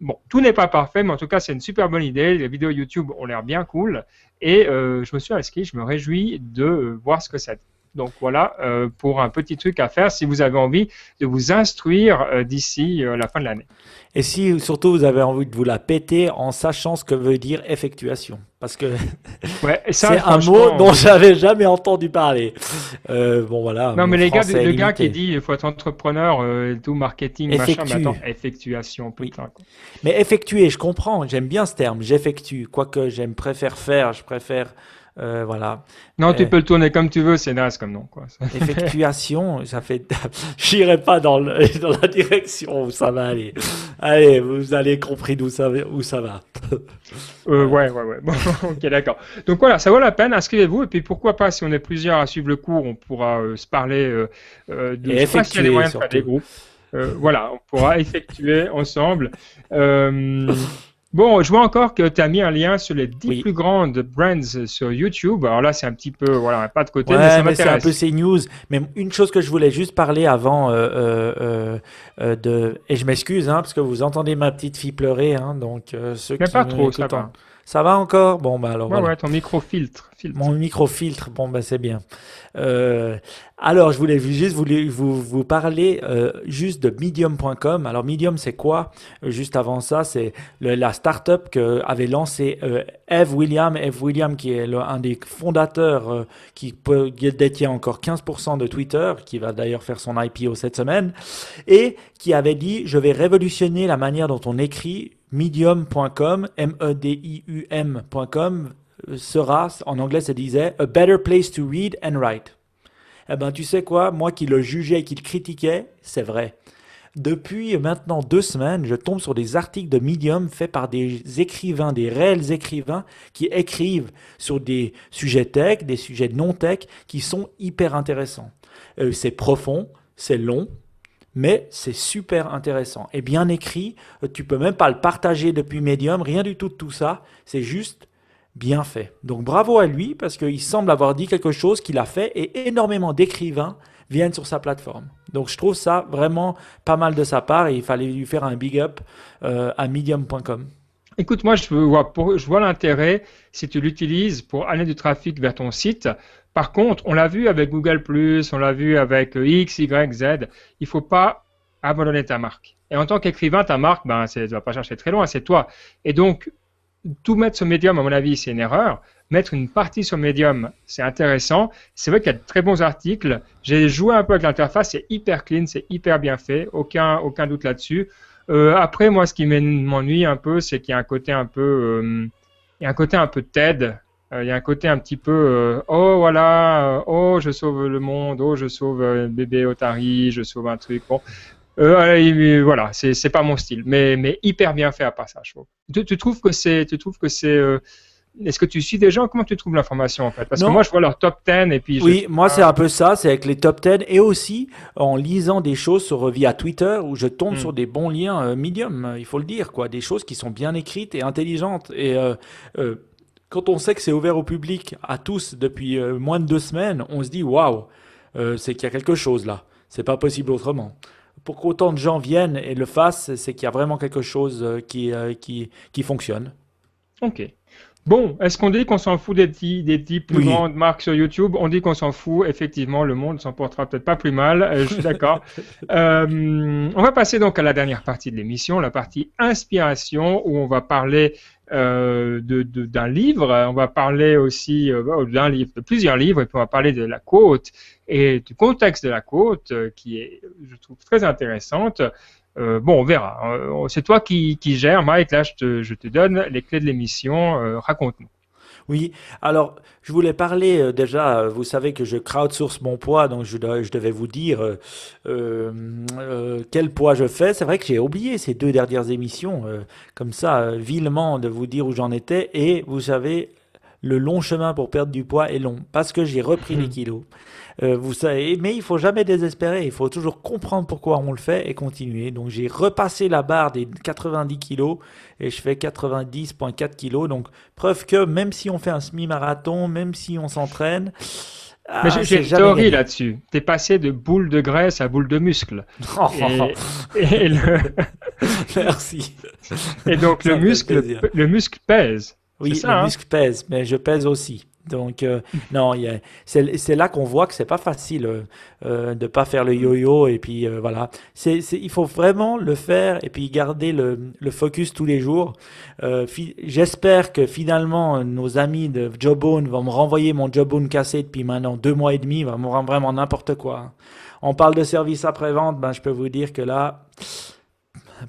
Bon, tout n'est pas parfait, mais en tout cas, c'est une super bonne idée. Les vidéos YouTube ont l'air bien cool. Et euh, je me suis inscrit, je me réjouis de euh, voir ce que ça donc voilà euh, pour un petit truc à faire si vous avez envie de vous instruire euh, d'ici euh, la fin de l'année. Et si surtout vous avez envie de vous la péter en sachant ce que veut dire effectuation. Parce que c'est un mot dont j'avais jamais entendu parler. bon voilà. Non mais les gars, le gars qui dit il faut être entrepreneur, tout marketing, machin, effectuation, putain. Mais effectuer, je comprends, j'aime bien ce terme, j'effectue. Quoique j'aime préfère faire, je préfère euh, voilà. Non, tu euh, peux le tourner comme tu veux, c'est naze comme nom. Quoi. Effectuation, ça fait. J'irai pas dans, la direction où ça va aller. Allez, vous allez compris d'où ça, où ça va. Euh, ouais, ouais, ouais. ok, d'accord. Donc voilà, ça vaut la peine, inscrivez-vous. Et puis pourquoi pas, si on est plusieurs à suivre le cours, on pourra se parler de. Et des de faire des groupes. voilà, on pourra effectuer ensemble. Bon, je vois encore que tu as mis un lien sur les 10 plus grandes brands euh, sur YouTube. Alors là, c'est un petit peu, voilà, pas de côté, mais ça m'intéresse. C'est un peu ces news. Mais une chose que je voulais juste parler avant euh, euh, de, et je m'excuse, hein, parce que vous entendez ma petite fille pleurer, hein, donc mais qui pas trop, ça ça va encore Bon, bah alors. Ouais, ouais, ton micro-filtre. Mon micro-filtre, bon, bah c'est bien. Euh, alors, je voulais juste vous, vous, parler euh, juste de medium.com. Alors, medium, c'est quoi euh, Juste avant ça, c'est la start-up qu'avait lancée Eve euh, William. Eve William, qui est l'un un des fondateurs qui, peut, qui détient encore 15% de Twitter, qui va d'ailleurs faire son IPO cette semaine, et qui avait dit Je vais révolutionner la manière dont on écrit medium.com, M-E-D-I-U-M.com, euh, sera, en anglais ça disait, a better place to read and write. Eh ben tu sais quoi, moi qui le jugeais, qui le critiquais, c'est vrai. Depuis maintenant deux semaines, je tombe sur des articles de Medium faits par des écrivains, des réels écrivains qui écrivent sur des sujets tech, des sujets non tech qui sont hyper intéressants. Euh, c'est profond, c'est long, mais c'est super intéressant et bien écrit. Euh, tu peux même pas le partager depuis Medium, rien du tout de tout ça. C'est juste bien fait. Donc bravo à lui parce qu'il semble avoir dit quelque chose qu'il a fait et énormément d'écrivains viennent sur sa plateforme. Donc je trouve ça vraiment pas mal de sa part et il fallait lui faire un big up euh, à medium.com. Écoute, moi je vois l'intérêt si tu l'utilises pour aller du trafic vers ton site par contre, on l'a vu avec Google, on l'a vu avec euh, X, Y, Z, il ne faut pas abandonner ta marque. Et en tant qu'écrivain, ta marque, ben, tu ne vas pas chercher très loin, c'est toi. Et donc, tout mettre sur Medium, à mon avis, c'est une erreur. Mettre une partie sur Medium, c'est intéressant. C'est vrai qu'il y a de très bons articles. J'ai joué un peu avec l'interface, c'est hyper clean, c'est hyper bien fait, aucun, aucun doute là-dessus. Euh, après, moi, ce qui m'ennuie un peu, c'est qu'il un côté un peu, euh, y a un côté un peu TED euh, il y a un côté un petit peu euh, oh voilà euh, oh je sauve le monde oh je sauve bébé Otari je sauve un truc bon voilà, c'est, c'est pas mon style, mais, mais hyper bien fait à part ça, Tu, trouves que c'est. Tu trouves que c'est est-ce que tu suis des gens Comment tu trouves l'information en fait Parce que moi, je vois leur top 10 et puis. Oui, moi, ah. c'est un peu ça, c'est avec les top 10 et aussi en lisant des choses sur, via Twitter où je tombe hmm. sur des bons liens Medium, il faut le dire, quoi, des choses qui sont bien écrites et intelligentes. Et quand on sait que c'est ouvert au public, à tous, depuis euh, moins de deux semaines, on se dit waouh, euh, c'est qu'il y a quelque chose là. C'est pas possible autrement. Pour qu'autant de gens viennent et le fassent, c'est qu'il y a vraiment quelque chose euh, qui, qui, fonctionne. Ok. Bon, est-ce qu'on dit qu'on s'en fout des, des types plus grandes marques sur YouTube On dit qu'on s'en fout, effectivement, le monde s'en portera peut-être pas plus mal, je suis d'accord. on va passer donc à la dernière partie de l'émission, la partie inspiration, où on va parler euh, d'un livre. On va parler aussi euh, oh, d'un livre, de plusieurs livres, et puis on va parler de la côte et du contexte de la côte, euh, qui est, je trouve, très intéressante. bon, on verra. C'est toi qui, gère gères, Mike. Là, je te, je te, donne les clés de l'émission. Raconte-nous. Oui, alors je voulais parler euh, déjà, euh, vous savez que je crowdsource mon poids, donc je, je devais vous dire euh, quel poids je fais. C'est vrai que j'ai oublié ces deux dernières émissions, comme ça, vilement, de vous dire où j'en étais. Et vous savez, le long chemin pour perdre du poids est long parce que j'ai repris les mmh. kilos. Euh, vous savez, mais il faut jamais désespérer. Il faut toujours comprendre pourquoi on le fait et continuer. Donc j'ai repassé la barre des 90 kilos et je fais 90.4 kilos. Donc preuve que même si on fait un semi-marathon, même si on s'entraîne, ah, Mais j'ai une théorie là-dessus. tu es passé de boule de graisse à boule de muscle. Oh. Merci. Et donc le muscle, le muscle pèse. Oui, ça, le muscle hein. pèse, mais je pèse aussi. Donc, euh, non, c'est là qu'on voit que c'est pas facile euh, de pas faire le mm. yo-yo. Et puis, euh, voilà. c'est il faut vraiment le faire et puis garder le, le focus tous les jours. Euh, j'espère que finalement, nos amis de Jobone vont me renvoyer mon Jobone cassé depuis maintenant deux mois et demi. Ils vont me rendre vraiment n'importe quoi. Hein. On parle de service après-vente. Ben, je peux vous dire que là.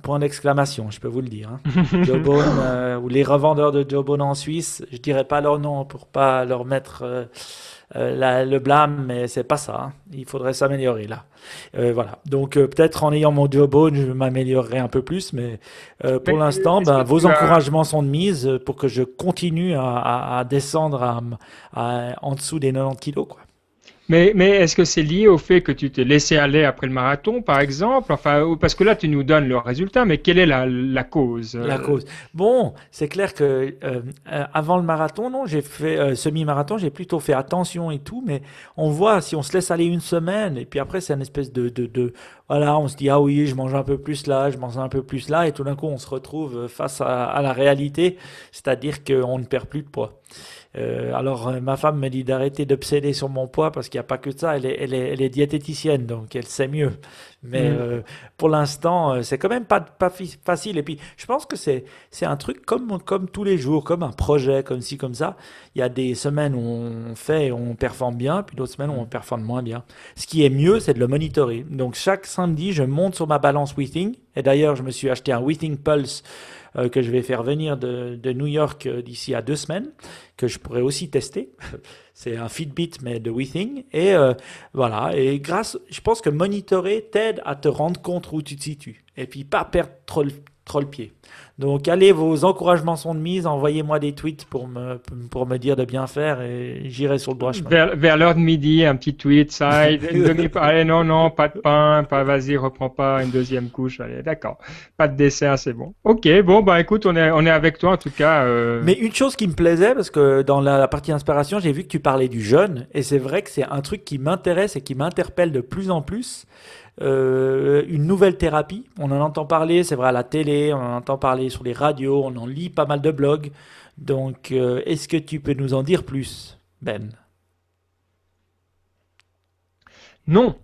Point d'exclamation, je peux vous le dire. Hein. Euh, ou les revendeurs de Jobone en Suisse, je dirais pas leur nom pour pas leur mettre euh, euh, le blâme, mais c'est pas ça. Hein. Il faudrait s'améliorer là. voilà. Donc peut-être en ayant mon Jobone, je m'améliorerai un peu plus, mais pour l'instant, ben, vos encouragements sont de mise pour que je continue à, descendre à, en dessous des 90 kilos. Quoi. Mais, mais est-ce que c'est lié au fait que tu t'es laissé aller après le marathon, par exemple Enfin, parce que là, tu nous donnes le résultat, mais quelle est la, la cause La euh, cause. Bon, c'est clair que euh, euh, avant le marathon, non, j'ai fait semi-marathon, j'ai plutôt fait attention et tout, mais on voit si on se laisse aller une semaine, et puis après, c'est une espèce de, de, de, voilà, on se dit ah oui, je mange un peu plus là, je mange un peu plus là, et tout d'un coup, on se retrouve face à, à la réalité, c'est-à-dire qu'on ne perd plus de poids. Euh, alors, euh, ma femme me dit d'arrêter d'obséder sur mon poids parce qu'il n'y a pas que ça. Elle est, diététicienne, donc elle sait mieux. Mais mm. euh, pour l'instant, c'est quand même pas, facile. Et puis, je pense que c'est un truc comme, comme tous les jours, comme un projet, comme ci, comme ça. Il y a des semaines où on fait on performe bien, puis d'autres semaines où on performe moins bien. Ce qui est mieux, c'est de le monitorer. Donc, chaque samedi, je monte sur ma balance Withing. Et d'ailleurs, je me suis acheté un Withing Pulse euh, que je vais faire venir de, de New York euh, d'ici à deux semaines, que je pourrais aussi tester. C'est un Fitbit, mais de WeThing. Et euh, voilà. Et grâce, je pense que monitorer t'aide à te rendre compte où tu te situes. Et puis, pas perdre trop, pied Donc allez, vos encouragements sont de mise, envoyez-moi des tweets pour me, pour me dire de bien faire et j'irai sur le droit chemin. Vers, vers l'heure de midi, un petit tweet, ça, et non, non, pas de pain, pas, vas-y, reprends pas une deuxième couche, allez, d'accord, pas de dessert, c'est bon. Ok, bon, bah écoute, on est, on est avec toi en tout cas. Euh. Mais une chose qui me plaisait, parce que dans la, la partie inspiration, j'ai vu que tu parlais du jeûne, et c'est vrai que c'est un truc qui m'intéresse et qui m'interpelle de plus en plus. Euh, une nouvelle thérapie. On en entend parler, c'est vrai, à la télé, on en entend parler sur les radios, on en lit pas mal de blogs. Donc, euh, est-ce que tu peux nous en dire plus, Ben Non.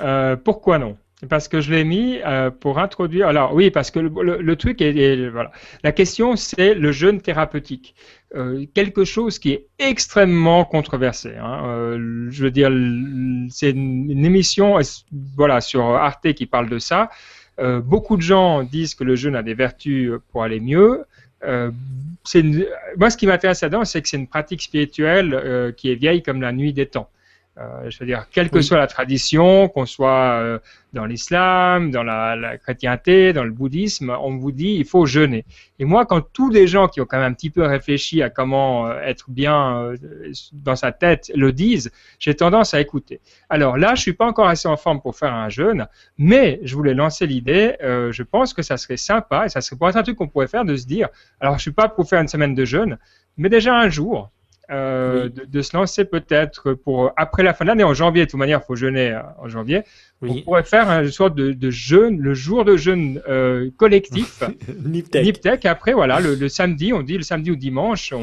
Euh, pourquoi non parce que je l'ai mis pour introduire. Alors oui, parce que le, truc est, voilà. La question c'est le jeûne thérapeutique. Euh, quelque chose qui est extrêmement controversé. Hein. Euh, je veux dire, c'est une, émission voilà, sur Arte qui parle de ça. Euh, beaucoup de gens disent que le jeûne a des vertus pour aller mieux. Une, moi, ce qui m'intéresse là-dedans, c'est que c'est une pratique spirituelle qui est vieille comme la nuit des temps. Euh, je veux dire, quelle que soit la tradition, qu'on soit euh, dans l'islam, dans la, chrétienté, dans le bouddhisme, on vous dit il faut jeûner. Et moi, quand tous les gens qui ont quand même un petit peu réfléchi à comment euh, être bien dans sa tête le disent, j'ai tendance à écouter. Alors là, je ne suis pas encore assez en forme pour faire un jeûne, mais je voulais lancer l'idée. je pense que ça serait sympa et ça serait être un truc qu'on pourrait faire de se dire, alors je suis pas pour faire une semaine de jeûne, mais déjà un jour, euh, de, se lancer peut-être pour après la fin de l'année, en janvier, de toute manière, il faut jeûner euh, en janvier. On pourrait faire une sorte de, jeûne, le jour de jeûne euh, collectif. Niptech. Après, voilà, le, samedi, on dit le samedi ou dimanche,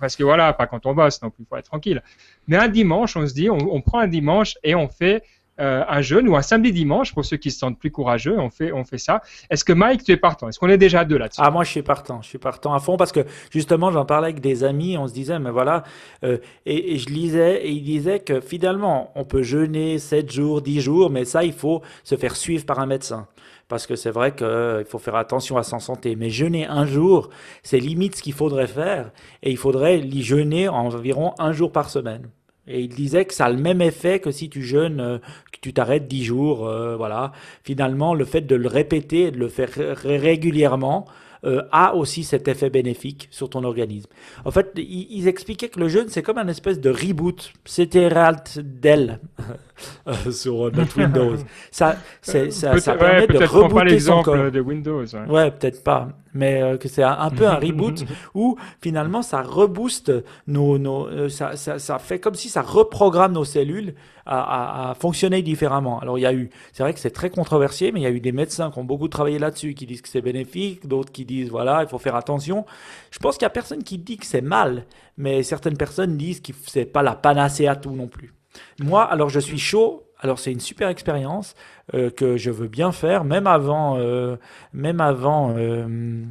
parce que voilà, pas quand on bosse, donc il faut être tranquille. Mais un dimanche, on se dit, on prend un dimanche et on fait un euh, jeûne ou un samedi dimanche pour ceux qui se sentent plus courageux. On fait, on fait ça. Est-ce que Mike, tu es partant Est-ce qu'on est déjà à deux là-dessus Ah moi, je suis partant. Je suis partant à fond parce que justement, j'en parlais avec des amis. On se disait, mais voilà, euh, et, je lisais et ils disaient que finalement, on peut jeûner 7 jours, 10 jours, mais ça, il faut se faire suivre par un médecin parce que c'est vrai qu'il euh, faut faire attention à sa santé. Mais jeûner un jour, c'est limite ce qu'il faudrait faire, et il faudrait l'y jeûner environ un jour par semaine. Et il disait que ça a le même effet que si tu jeûnes, euh, que tu t'arrêtes dix jours. Euh, voilà. Finalement, le fait de le répéter, de le faire régulièrement, euh, a aussi cet effet bénéfique sur ton organisme. En fait, ils, expliquaient que le jeûne, c'est comme un espèce de reboot. C'était Ralt Dell. Euh, sur euh, notre Windows. ça, ça, ça, permet de rebooter son de Windows. Ouais, peut-être pas. Mais euh, que c'est un, peu un reboot où finalement ça rebooste nos, nos ça, ça, fait comme si ça reprogramme nos cellules à, à, à fonctionner différemment. Alors il y a eu, c'est vrai que c'est très controversé, mais il y a eu des médecins qui ont beaucoup travaillé là-dessus, qui disent que c'est bénéfique, d'autres qui disent voilà, il faut faire attention. Je pense qu'il y a personne qui dit que c'est mal, mais certaines personnes disent que c'est pas la panacée à tout non plus. Moi, alors je suis chaud. Alors c'est une super expérience euh, que je veux bien faire, même avant, euh, même avant euh,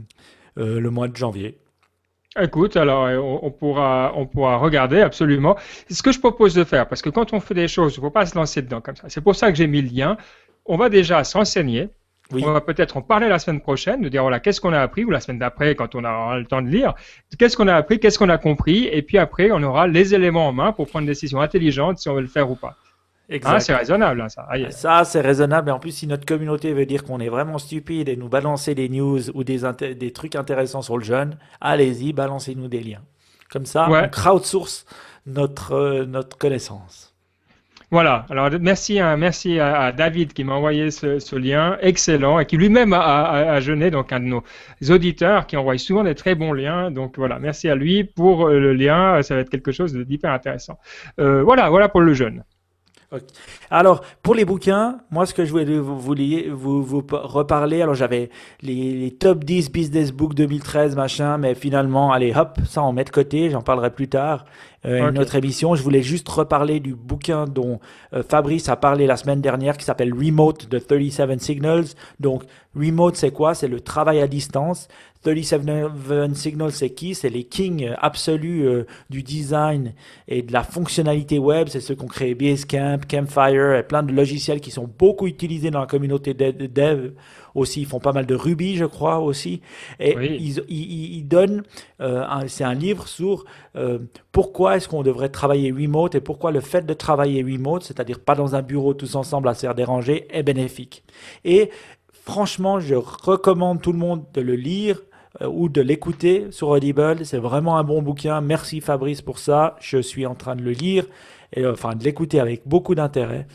le mois de janvier. Écoute, alors on, pourra, on pourra regarder absolument. Ce que je propose de faire, parce que quand on fait des choses, il ne faut pas se lancer dedans comme ça. C'est pour ça que j'ai mis le lien. On va déjà s'enseigner. On va peut-être en parler la semaine prochaine, nous dire qu'est-ce qu'on a appris, ou la semaine d'après, quand on aura le temps de lire, qu'est-ce qu'on a appris, qu'est-ce qu'on a compris, et puis après, on aura les éléments en main pour prendre une décision intelligente si on veut le faire ou pas. Hein, c'est raisonnable, hein, ça. Ça, c'est raisonnable. Et en plus, si notre communauté veut dire qu'on est vraiment stupide et nous balancer des news ou des, trucs intéressants sur le jeune, allez-y, balancez-nous des liens. Comme ça, on crowdsource notre euh, connaissance. Voilà, alors merci, à, merci à, David qui m'a envoyé ce, lien, excellent, et qui lui-même a, jeûné, donc un de nos auditeurs qui envoie souvent des très bons liens. Donc voilà, merci à lui pour euh, le lien, ça va être quelque chose d'hyper intéressant. Euh, voilà, voilà pour le jeûne. Alors, pour les bouquins, moi, ce que je voulais vous, vous, vous reparler, alors j'avais les, les, top 10 business book 2013, machin, mais finalement, allez, hop, ça, on met de côté, j'en parlerai plus tard euh, émission. Je voulais juste reparler du bouquin dont euh, Fabrice a parlé la semaine dernière qui s'appelle Remote de 37 Signals. Donc, remote, c'est quoi? C'est le travail à distance. 37 Signals, c'est qui C'est les kings euh, absolus euh, du design et de la fonctionnalité web. C'est ceux qui ont créé Basecamp, Campfire et plein de logiciels qui sont beaucoup utilisés dans la communauté de dev aussi. Ils font pas mal de rubis, je crois, aussi. Et ils, ils, donnent, euh, c'est un livre sur euh, pourquoi est-ce qu'on devrait travailler remote et pourquoi le fait de travailler remote, c'est-à-dire pas dans un bureau tous ensemble à se faire déranger, est bénéfique. Et franchement, je recommande tout le monde de le lire euh, ou de l'écouter sur Audible. C'est vraiment un bon bouquin. Merci Fabrice pour ça. Je suis en train de le lire, et, enfin de l'écouter avec beaucoup d'intérêt.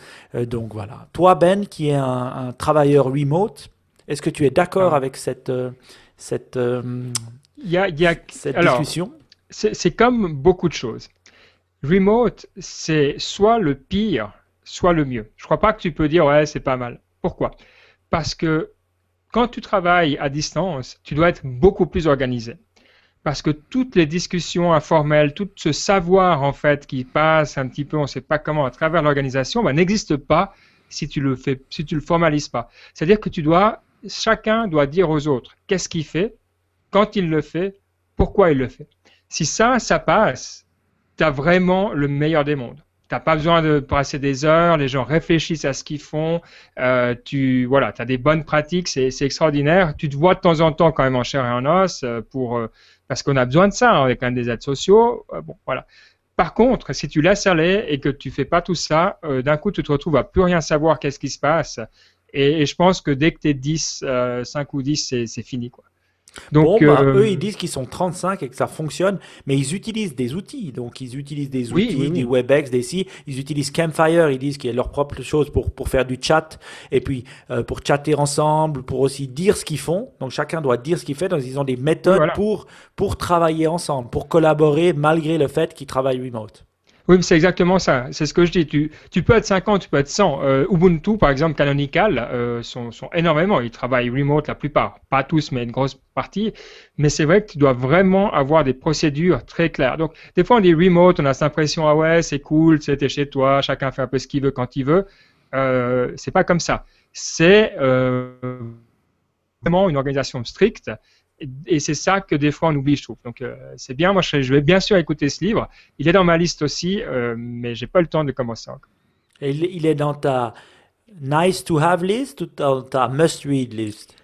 donc voilà. Toi Ben, qui est un, un travailleur remote, est-ce que tu es d'accord avec cette, cette, discussion C'est comme beaucoup de choses. Remote, c'est soit le pire, soit le mieux. Je ne crois pas que tu peux dire ouais, c'est pas mal. Pourquoi Parce que quand tu travailles à distance, tu dois être beaucoup plus organisé. Parce que toutes les discussions informelles, tout ce savoir en fait qui passe un petit peu, on ne sait pas comment, à travers l'organisation, bah, n'existe pas si tu le fais, si tu le formalises pas. C'est-à-dire que tu dois chacun doit dire aux autres qu'est-ce qu'il fait, quand il le fait, pourquoi il le fait. Si ça, ça passe, tu as vraiment le meilleur des mondes. Tu n'as pas besoin de passer des heures, les gens réfléchissent à ce qu'ils font, euh, tu voilà, as des bonnes pratiques, c'est extraordinaire. Tu te vois de temps en temps quand même en chair et en os euh, euh, parce qu'on a besoin de ça, avec un hein, des aides sociaux. voilà. Par contre, si tu laisses aller et que tu fais pas tout ça, d'un coup, tu te retrouves à plus rien savoir qu'est-ce qui se passe. Et, je pense que dès que tu es 10, 5 ou 10, c'est fini. Quoi. Donc, bon, bah, euh, eux, ils disent qu'ils sont 35 et que ça fonctionne, mais ils utilisent des outils. Donc, ils utilisent des outils, des WebEx, des si. Ils utilisent Campfire, ils disent qu'il y a leur propre chose pour, pour faire du chat, et puis euh, pour chatter ensemble, pour aussi dire ce qu'ils font. Donc, chacun doit dire ce qu'il fait. Donc, ils ont des méthodes pour, pour travailler ensemble, pour collaborer malgré le fait qu'ils travaillent remote. Oui, mais c'est exactement ça. C'est ce que je dis. Tu, peux être 50, tu peux être 100. Euh, Ubuntu, par exemple, Canonical, euh, sont, énormément. Ils travaillent remote la plupart. Pas tous, mais une grosse partie. Mais c'est vrai que tu dois vraiment avoir des procédures très claires. Donc, des fois, on dit remote, on a cette impression, ah ouais, c'est cool, c'était chez toi, chacun fait un peu ce qu'il veut quand il veut. Euh, c'est pas comme ça. C'est vraiment une organisation stricte et c'est ça que des fois on oublie, je trouve. Donc euh, c'est bien, moi je, vais bien sûr écouter ce livre. Il est dans ma liste aussi, euh, mais j'ai pas le temps de commencer encore. il est dans ta nice to have list ou dans ta must read list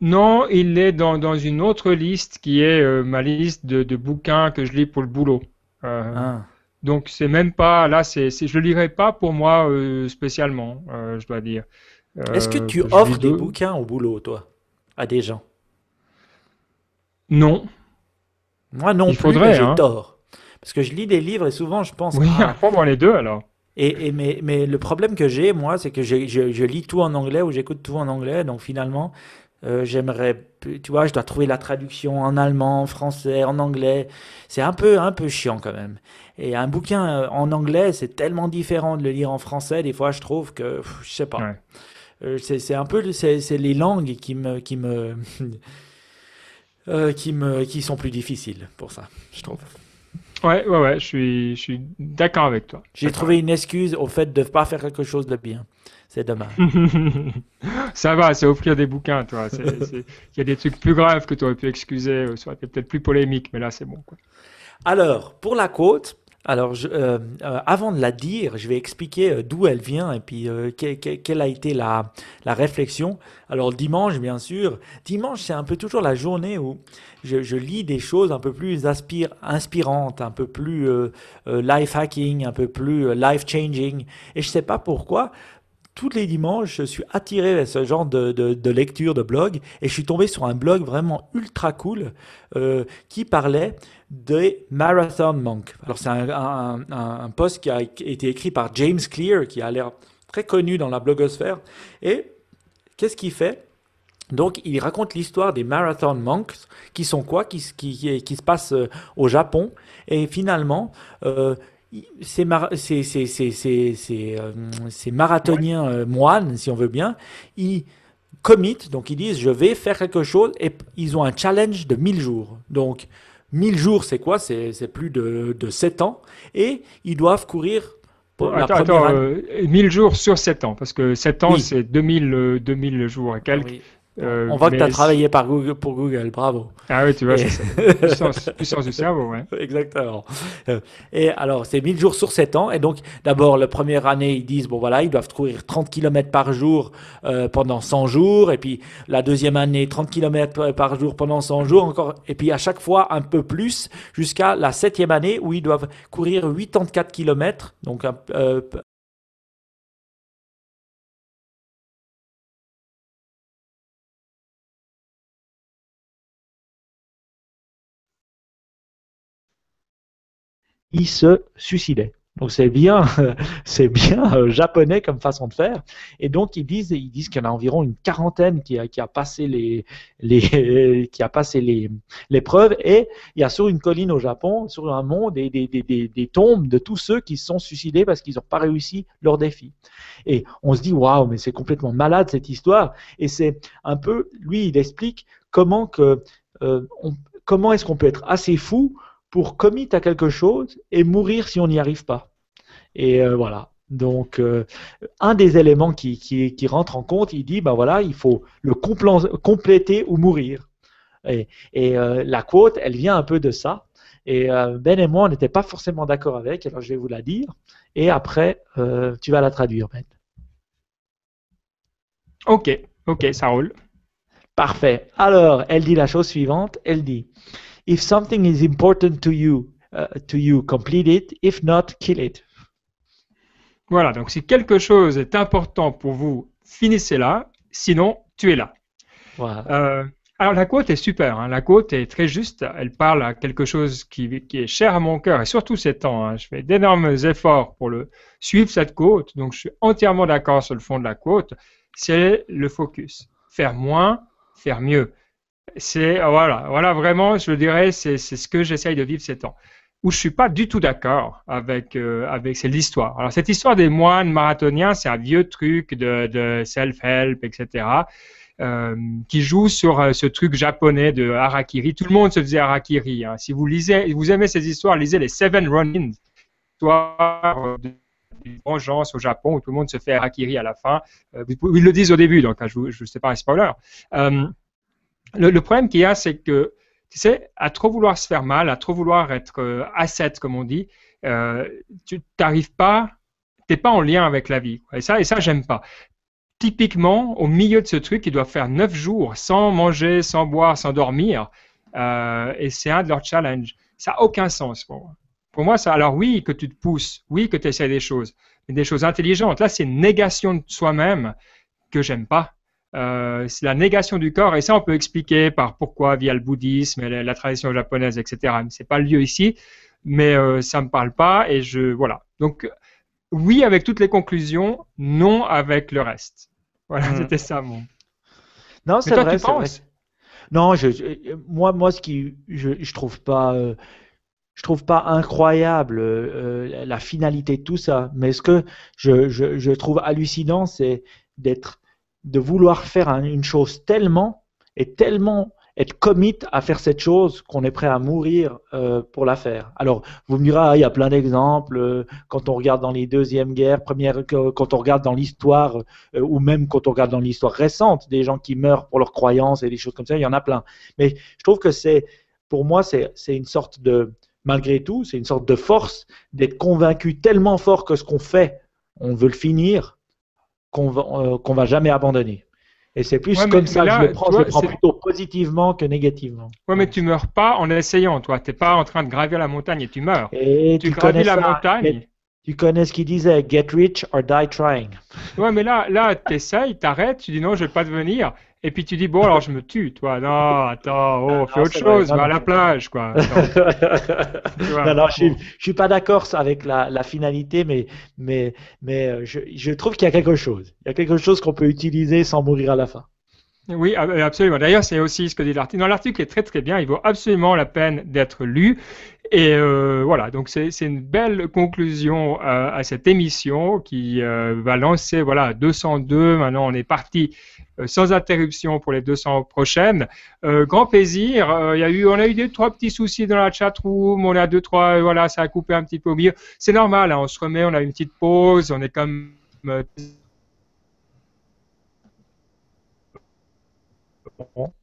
Non, il est dans, une autre liste qui est euh, ma liste de, bouquins que je lis pour le boulot. Ah. Donc c'est même pas, là c'est, je le lirai pas pour moi spécialement, je dois dire. Est-ce que tu offres des bouquins au boulot, toi, à des gens non. Moi non Il plus, faudrait, j'ai hein. tort. Parce que je lis des livres et souvent je pense... Oui, ah, moi les deux alors. Et, mais, le problème que j'ai, moi, c'est que je, lis tout en anglais ou j'écoute tout en anglais. Donc finalement, euh, j'aimerais, tu vois, je dois trouver la traduction en allemand, en français, en anglais. C'est un peu, un peu chiant quand même. Et un bouquin euh, en anglais, c'est tellement différent de le lire en français. Des fois, je trouve que, je sais pas. Euh, c'est un peu, c'est les langues qui me, qui me Euh, qui, me, qui sont plus difficiles pour ça, je trouve. Ouais, ouais, ouais, je suis, je suis d'accord avec toi. J'ai trouvé une excuse au fait de ne pas faire quelque chose de bien. C'est dommage. ça va, c'est offrir des bouquins, toi. Il y a des trucs plus graves que tu aurais pu excuser, soit peut-être plus polémique, mais là, c'est bon. Quoi. Alors, pour la côte, alors, je, euh, euh, avant de la dire, je vais expliquer euh, d'où elle vient et puis quelle a été la, réflexion. Alors, dimanche, bien sûr. Dimanche, c'est un peu toujours la journée où je, lis des choses un peu plus inspirantes, un peu plus life hacking, un peu plus life changing. Et je ne sais pas pourquoi, tous les dimanches, je suis attiré vers ce genre de, lecture, de blog, et je suis tombé sur un blog vraiment ultra cool euh, qui parlait des Marathon Monks. Alors c'est un, un, post qui a été écrit par James Clear, qui a l'air très connu dans la blogosphère. Et qu'est-ce qu'il fait donc, il raconte l'histoire des Marathon Monks, qui sont quoi qui, qui, qui, se passent euh, au Japon. Et finalement, euh, ces, mar ces, marathoniens moines, si on veut bien, ils committent, donc ils disent je vais faire quelque chose et ils ont un challenge de 1000 jours. Donc 1000 jours, c'est quoi C'est plus de, de 7 ans et ils doivent courir Attends, attends 1000 euh, jours sur 7 ans, parce que 7 ans, c'est 2000, 2000, euh, jours et quelques. Ah euh, on voit que tu as travaillé par Google, pour Google, bravo. Ah oui, tu vois, c'est puissance, puissance, du cerveau, ouais. Exactement. Euh, et alors, c'est 1000 jours sur 7 ans. Et donc, d'abord, la première année, ils disent, bon voilà, ils doivent courir 30 km par jour euh, pendant 100 jours. Et puis, la deuxième année, 30 km par jour pendant 100 jours encore. Et puis, à chaque fois, un peu plus, jusqu'à la septième année où ils doivent courir 84 km, donc un, il se suicidait. Donc c'est bien, c'est bien euh, japonais comme façon de faire. Et donc ils disent, ils disent qu'il y en a environ une quarantaine qui a, passé les, les qui a passé les l'épreuve. Et il y a sur une colline au Japon, sur un mont, des, des, tombes de tous ceux qui se sont suicidés parce qu'ils n'ont pas réussi leur défi. Et on se dit waouh, mais c'est complètement malade cette histoire. Et c'est un peu, lui, il explique comment que euh, comment est-ce qu'on peut être assez fou pour commit à quelque chose et mourir si on n'y arrive pas. Et euh, voilà. Donc, euh, un des éléments qui, rentre en compte, il dit, ben voilà, il faut le compléter ou mourir. Et, euh, la quote, elle vient un peu de ça. Et Ben et moi, on n'était pas forcément d'accord avec, alors je vais vous la dire. Et après, tu vas la traduire, Ben. Ok, ok, ça roule. Parfait. Alors, elle dit la chose suivante. Elle dit, If something is important to you, uh, to you, complete it. If not, kill it. Voilà, donc si quelque chose est important pour vous, finissez-la, sinon tuez-la. Voilà. Euh, alors la quote est super, hein. la quote est très juste, elle parle à quelque chose qui, est cher à mon cœur et surtout ces temps. Hein. Je fais d'énormes efforts pour le suivre cette quote, donc je suis entièrement d'accord sur le fond de la quote. C'est le focus, faire moins, faire mieux. C'est ah, voilà, voilà vraiment, je dirais, c'est ce que j'essaye de vivre ces temps où je suis pas du tout d'accord avec euh, avec c'est l'histoire. Alors cette histoire des moines marathoniens, c'est un vieux truc de, self-help, etc. Euh, qui joue sur euh, ce truc japonais de harakiri. Tout le monde se faisait harakiri. Hein. Si vous lisez, vous aimez ces histoires, lisez les Seven Runnings, histoire de vengeance au Japon où tout le monde se fait harakiri à la fin. ils le disent au début, donc hein, je ne sais pas un spoiler le, problème qu'il y a, c'est que, tu sais, à trop vouloir se faire mal, à trop vouloir être à euh, asset, comme on dit, euh, tu n'arrives pas, tu t'es pas en lien avec la vie. Et ça, et ça j'aime pas. Typiquement, au milieu de ce truc, ils doivent faire neuf jours sans manger, sans boire, sans dormir. Euh, et c'est un de leurs challenges. Ça n'a aucun sens pour moi. Pour moi, ça, alors oui, que tu te pousses, oui, que tu essaies des choses, mais des choses intelligentes. Là, c'est une négation de soi-même que j'aime pas. Euh, c'est la négation du corps, et ça on peut expliquer par pourquoi via le bouddhisme, et la, tradition japonaise, etc. Mais c'est pas le lieu ici, mais euh, ça me parle pas, et je voilà. Donc oui avec toutes les conclusions, non avec le reste. Voilà, hmm. c'était ça mon. Non, c'est vrai, penses Non, je, moi, moi, ce qui, je, trouve pas, euh, je trouve pas incroyable la finalité de tout ça. Mais ce que je, je trouve hallucinant, c'est d'être de vouloir faire une chose tellement et tellement être commit à faire cette chose qu'on est prêt à mourir euh, pour la faire. Alors, vous me direz, ah, il y a plein d'exemples, euh, quand on regarde dans les deuxièmes guerres, première, quand on regarde dans l'histoire, euh, ou même quand on regarde dans l'histoire récente, des gens qui meurent pour leurs croyances et des choses comme ça, il y en a plein. Mais je trouve que c'est, pour moi, c'est une sorte de, malgré tout, c'est une sorte de force d'être convaincu tellement fort que ce qu'on fait, on veut le finir, euh, qu'on va jamais abandonner. Et c'est plus comme ça que je le prends, je le plutôt positivement que négativement. Oui, mais tu meurs pas en essayant, toi. Tu n'es pas en train de gravir la montagne et tu meurs. tu, connais gravis la montagne. tu connais ce qu'il disait, get rich or die trying. Oui, mais là, là tu essayes, tu arrêtes, tu dis non, je ne vais pas devenir. Et puis tu dis, bon, alors je me tue, toi. Non, attends, oh, ah, fais autre chose, va à la plage, quoi. non, je ne suis pas d'accord avec la, la, finalité, mais, mais, mais euh, je, je trouve qu'il y a quelque chose. Il y a quelque chose qu'on peut utiliser sans mourir à la fin. Oui, absolument. D'ailleurs, c'est aussi ce que dit l'article. L'article est très très bien. Il vaut absolument la peine d'être lu. Et euh, voilà, donc c'est une belle conclusion euh, à, cette émission qui euh, va lancer, voilà, 202. Maintenant, on est parti sans interruption pour les 200 prochaines. grand plaisir. Il y a eu, on a eu deux, trois petits soucis dans la chat room. On a deux, trois, voilà, ça a coupé un petit peu au milieu. C'est normal, hein. on se remet, on a une petite pause, on est comme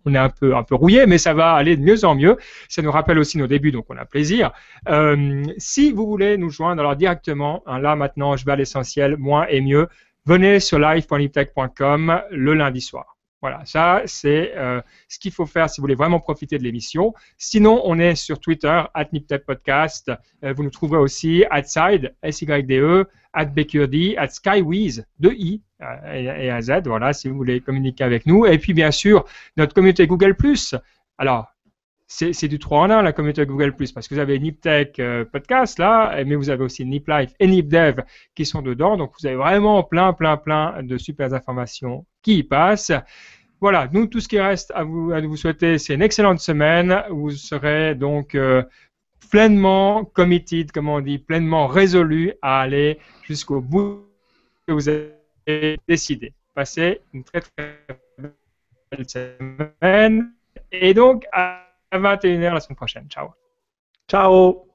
on est un peu, un peu rouillé, mais ça va aller de mieux en mieux. Ça nous rappelle aussi nos débuts, donc on a plaisir. Euh, si vous voulez nous joindre, alors directement, hein, là maintenant, je vais à l'essentiel, moins et mieux, venez sur live.liptech.com le lundi soir. Voilà, ça c'est euh, ce qu'il faut faire si vous voulez vraiment profiter de l'émission. Sinon, on est sur Twitter, at Podcast. Euh, vous nous trouverez aussi at Side, S-Y-D-E, at e at de I euh, et, à Z, voilà, si vous voulez communiquer avec nous. Et puis bien sûr, notre communauté Google ⁇ Alors, c'est du 3 en 1, la communauté Google ⁇ parce que vous avez NipTech Podcast, là, mais vous avez aussi NipLife et NipDev qui sont dedans. Donc, vous avez vraiment plein, plein, plein de super informations qui y passe. Voilà, nous, tout ce qui reste à vous, à vous souhaiter, c'est une excellente semaine. Vous serez donc euh, pleinement committed, comme on dit, pleinement résolu à aller jusqu'au bout que vous avez décidé. Passez une très très belle semaine et donc à 21h la semaine prochaine. Ciao. Ciao.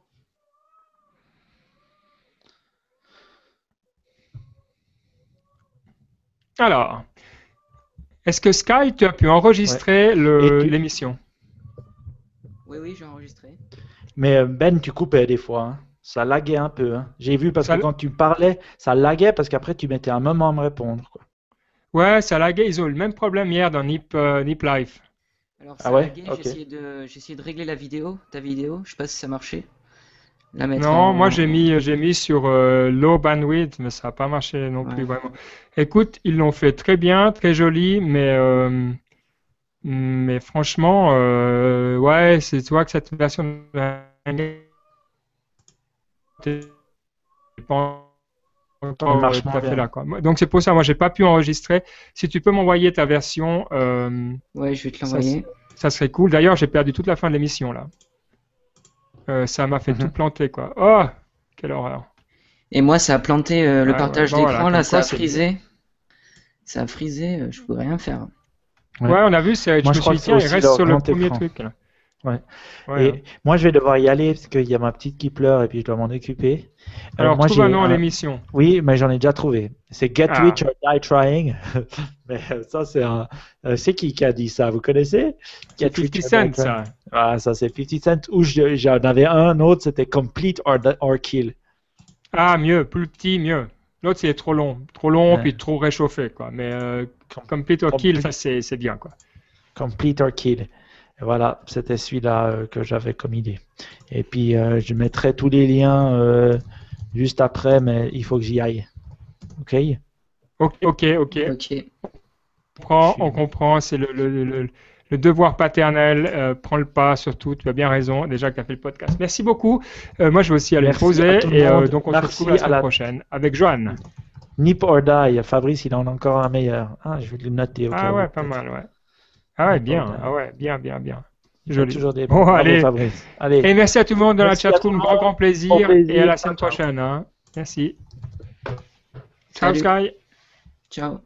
Alors. Est-ce que Sky, tu as pu enregistrer l'émission Oui, oui, j'ai enregistré. Mais euh, Ben, tu coupais des fois. Hein. Ça laguait un peu. Hein. J'ai vu parce que quand tu parlais, ça laguait parce qu'après, tu mettais un moment à me répondre. Ouais, ça laguait. Ils ont eu le même problème hier dans Nip, euh, Life. Alors, ah ça J'ai essayé, de... régler la vidéo, ta vidéo. Je sais pas si ça marchait. Non, moi euh, j'ai mis, euh, j'ai mis sur euh, low bandwidth, mais ça n'a pas marché non plus vraiment. Écoute, ils l'ont fait très bien, très joli, mais, mais franchement, ouais, c'est toi que cette version de marche fait là, quoi. Donc c'est pour ça, moi j'ai pas pu enregistrer. Si tu peux m'envoyer ta version, ouais, je vais te l'envoyer. ça serait cool. D'ailleurs, j'ai perdu toute la fin de l'émission là. Euh, ça m'a fait tout mhm. planter, quoi. Oh, quelle horreur. Et moi, ça a planté euh, le ah partage d'écran, là, ça a frisé. Ça a frisé, je pouvais rien faire. Ouais. on a vu, c'est je, me suis il reste sur le premier truc. Là. Ouais. Hein. moi, je vais devoir y aller parce qu'il y a ma petite qui pleure et puis je dois m'en occuper. Euh, Alors, moi, trouve un nom à l'émission. Oui, mais j'en ai déjà trouvé. C'est Get ah. Rich or Die Trying. mais euh, ça, c'est euh, C'est qui qui a dit ça Vous connaissez Get 50 Cent, ça. Ah, ça, c'est 50 Cent. Ou j'en avais un autre, c'était Complete or, or Kill. Ah, mieux. Plus petit, mieux. L'autre, c'est trop long. Trop long, puis trop réchauffé, quoi. Mais Complete or Kill, ça, c'est bien, quoi. Complete or Kill. Voilà, c'était celui-là euh, que j'avais comme idée. Et puis, euh, je mettrai tous les liens euh, juste après, mais il faut que j'y aille. OK Ok, ok, ok. On comprend, c'est le, devoir paternel. prends le pas, surtout, tu as bien raison, déjà que tu as fait le podcast. Merci beaucoup. moi, je vais aussi aller poser. Et donc, on Merci se retrouve la prochaine avec Joanne. Nip or die. Fabrice, il en a encore un meilleur. Ah, je vais le noter. ah ouais, pas mal, ouais. Ah ouais, bien, ah ouais, bien, bien, bien. Joli. Toujours des bon, allez. Fabrice. allez. Et merci à tout le monde dans la chatroom, grand, grand plaisir, plaisir, et à la semaine prochaine. Hein. Merci. Ciao Sky. Ciao.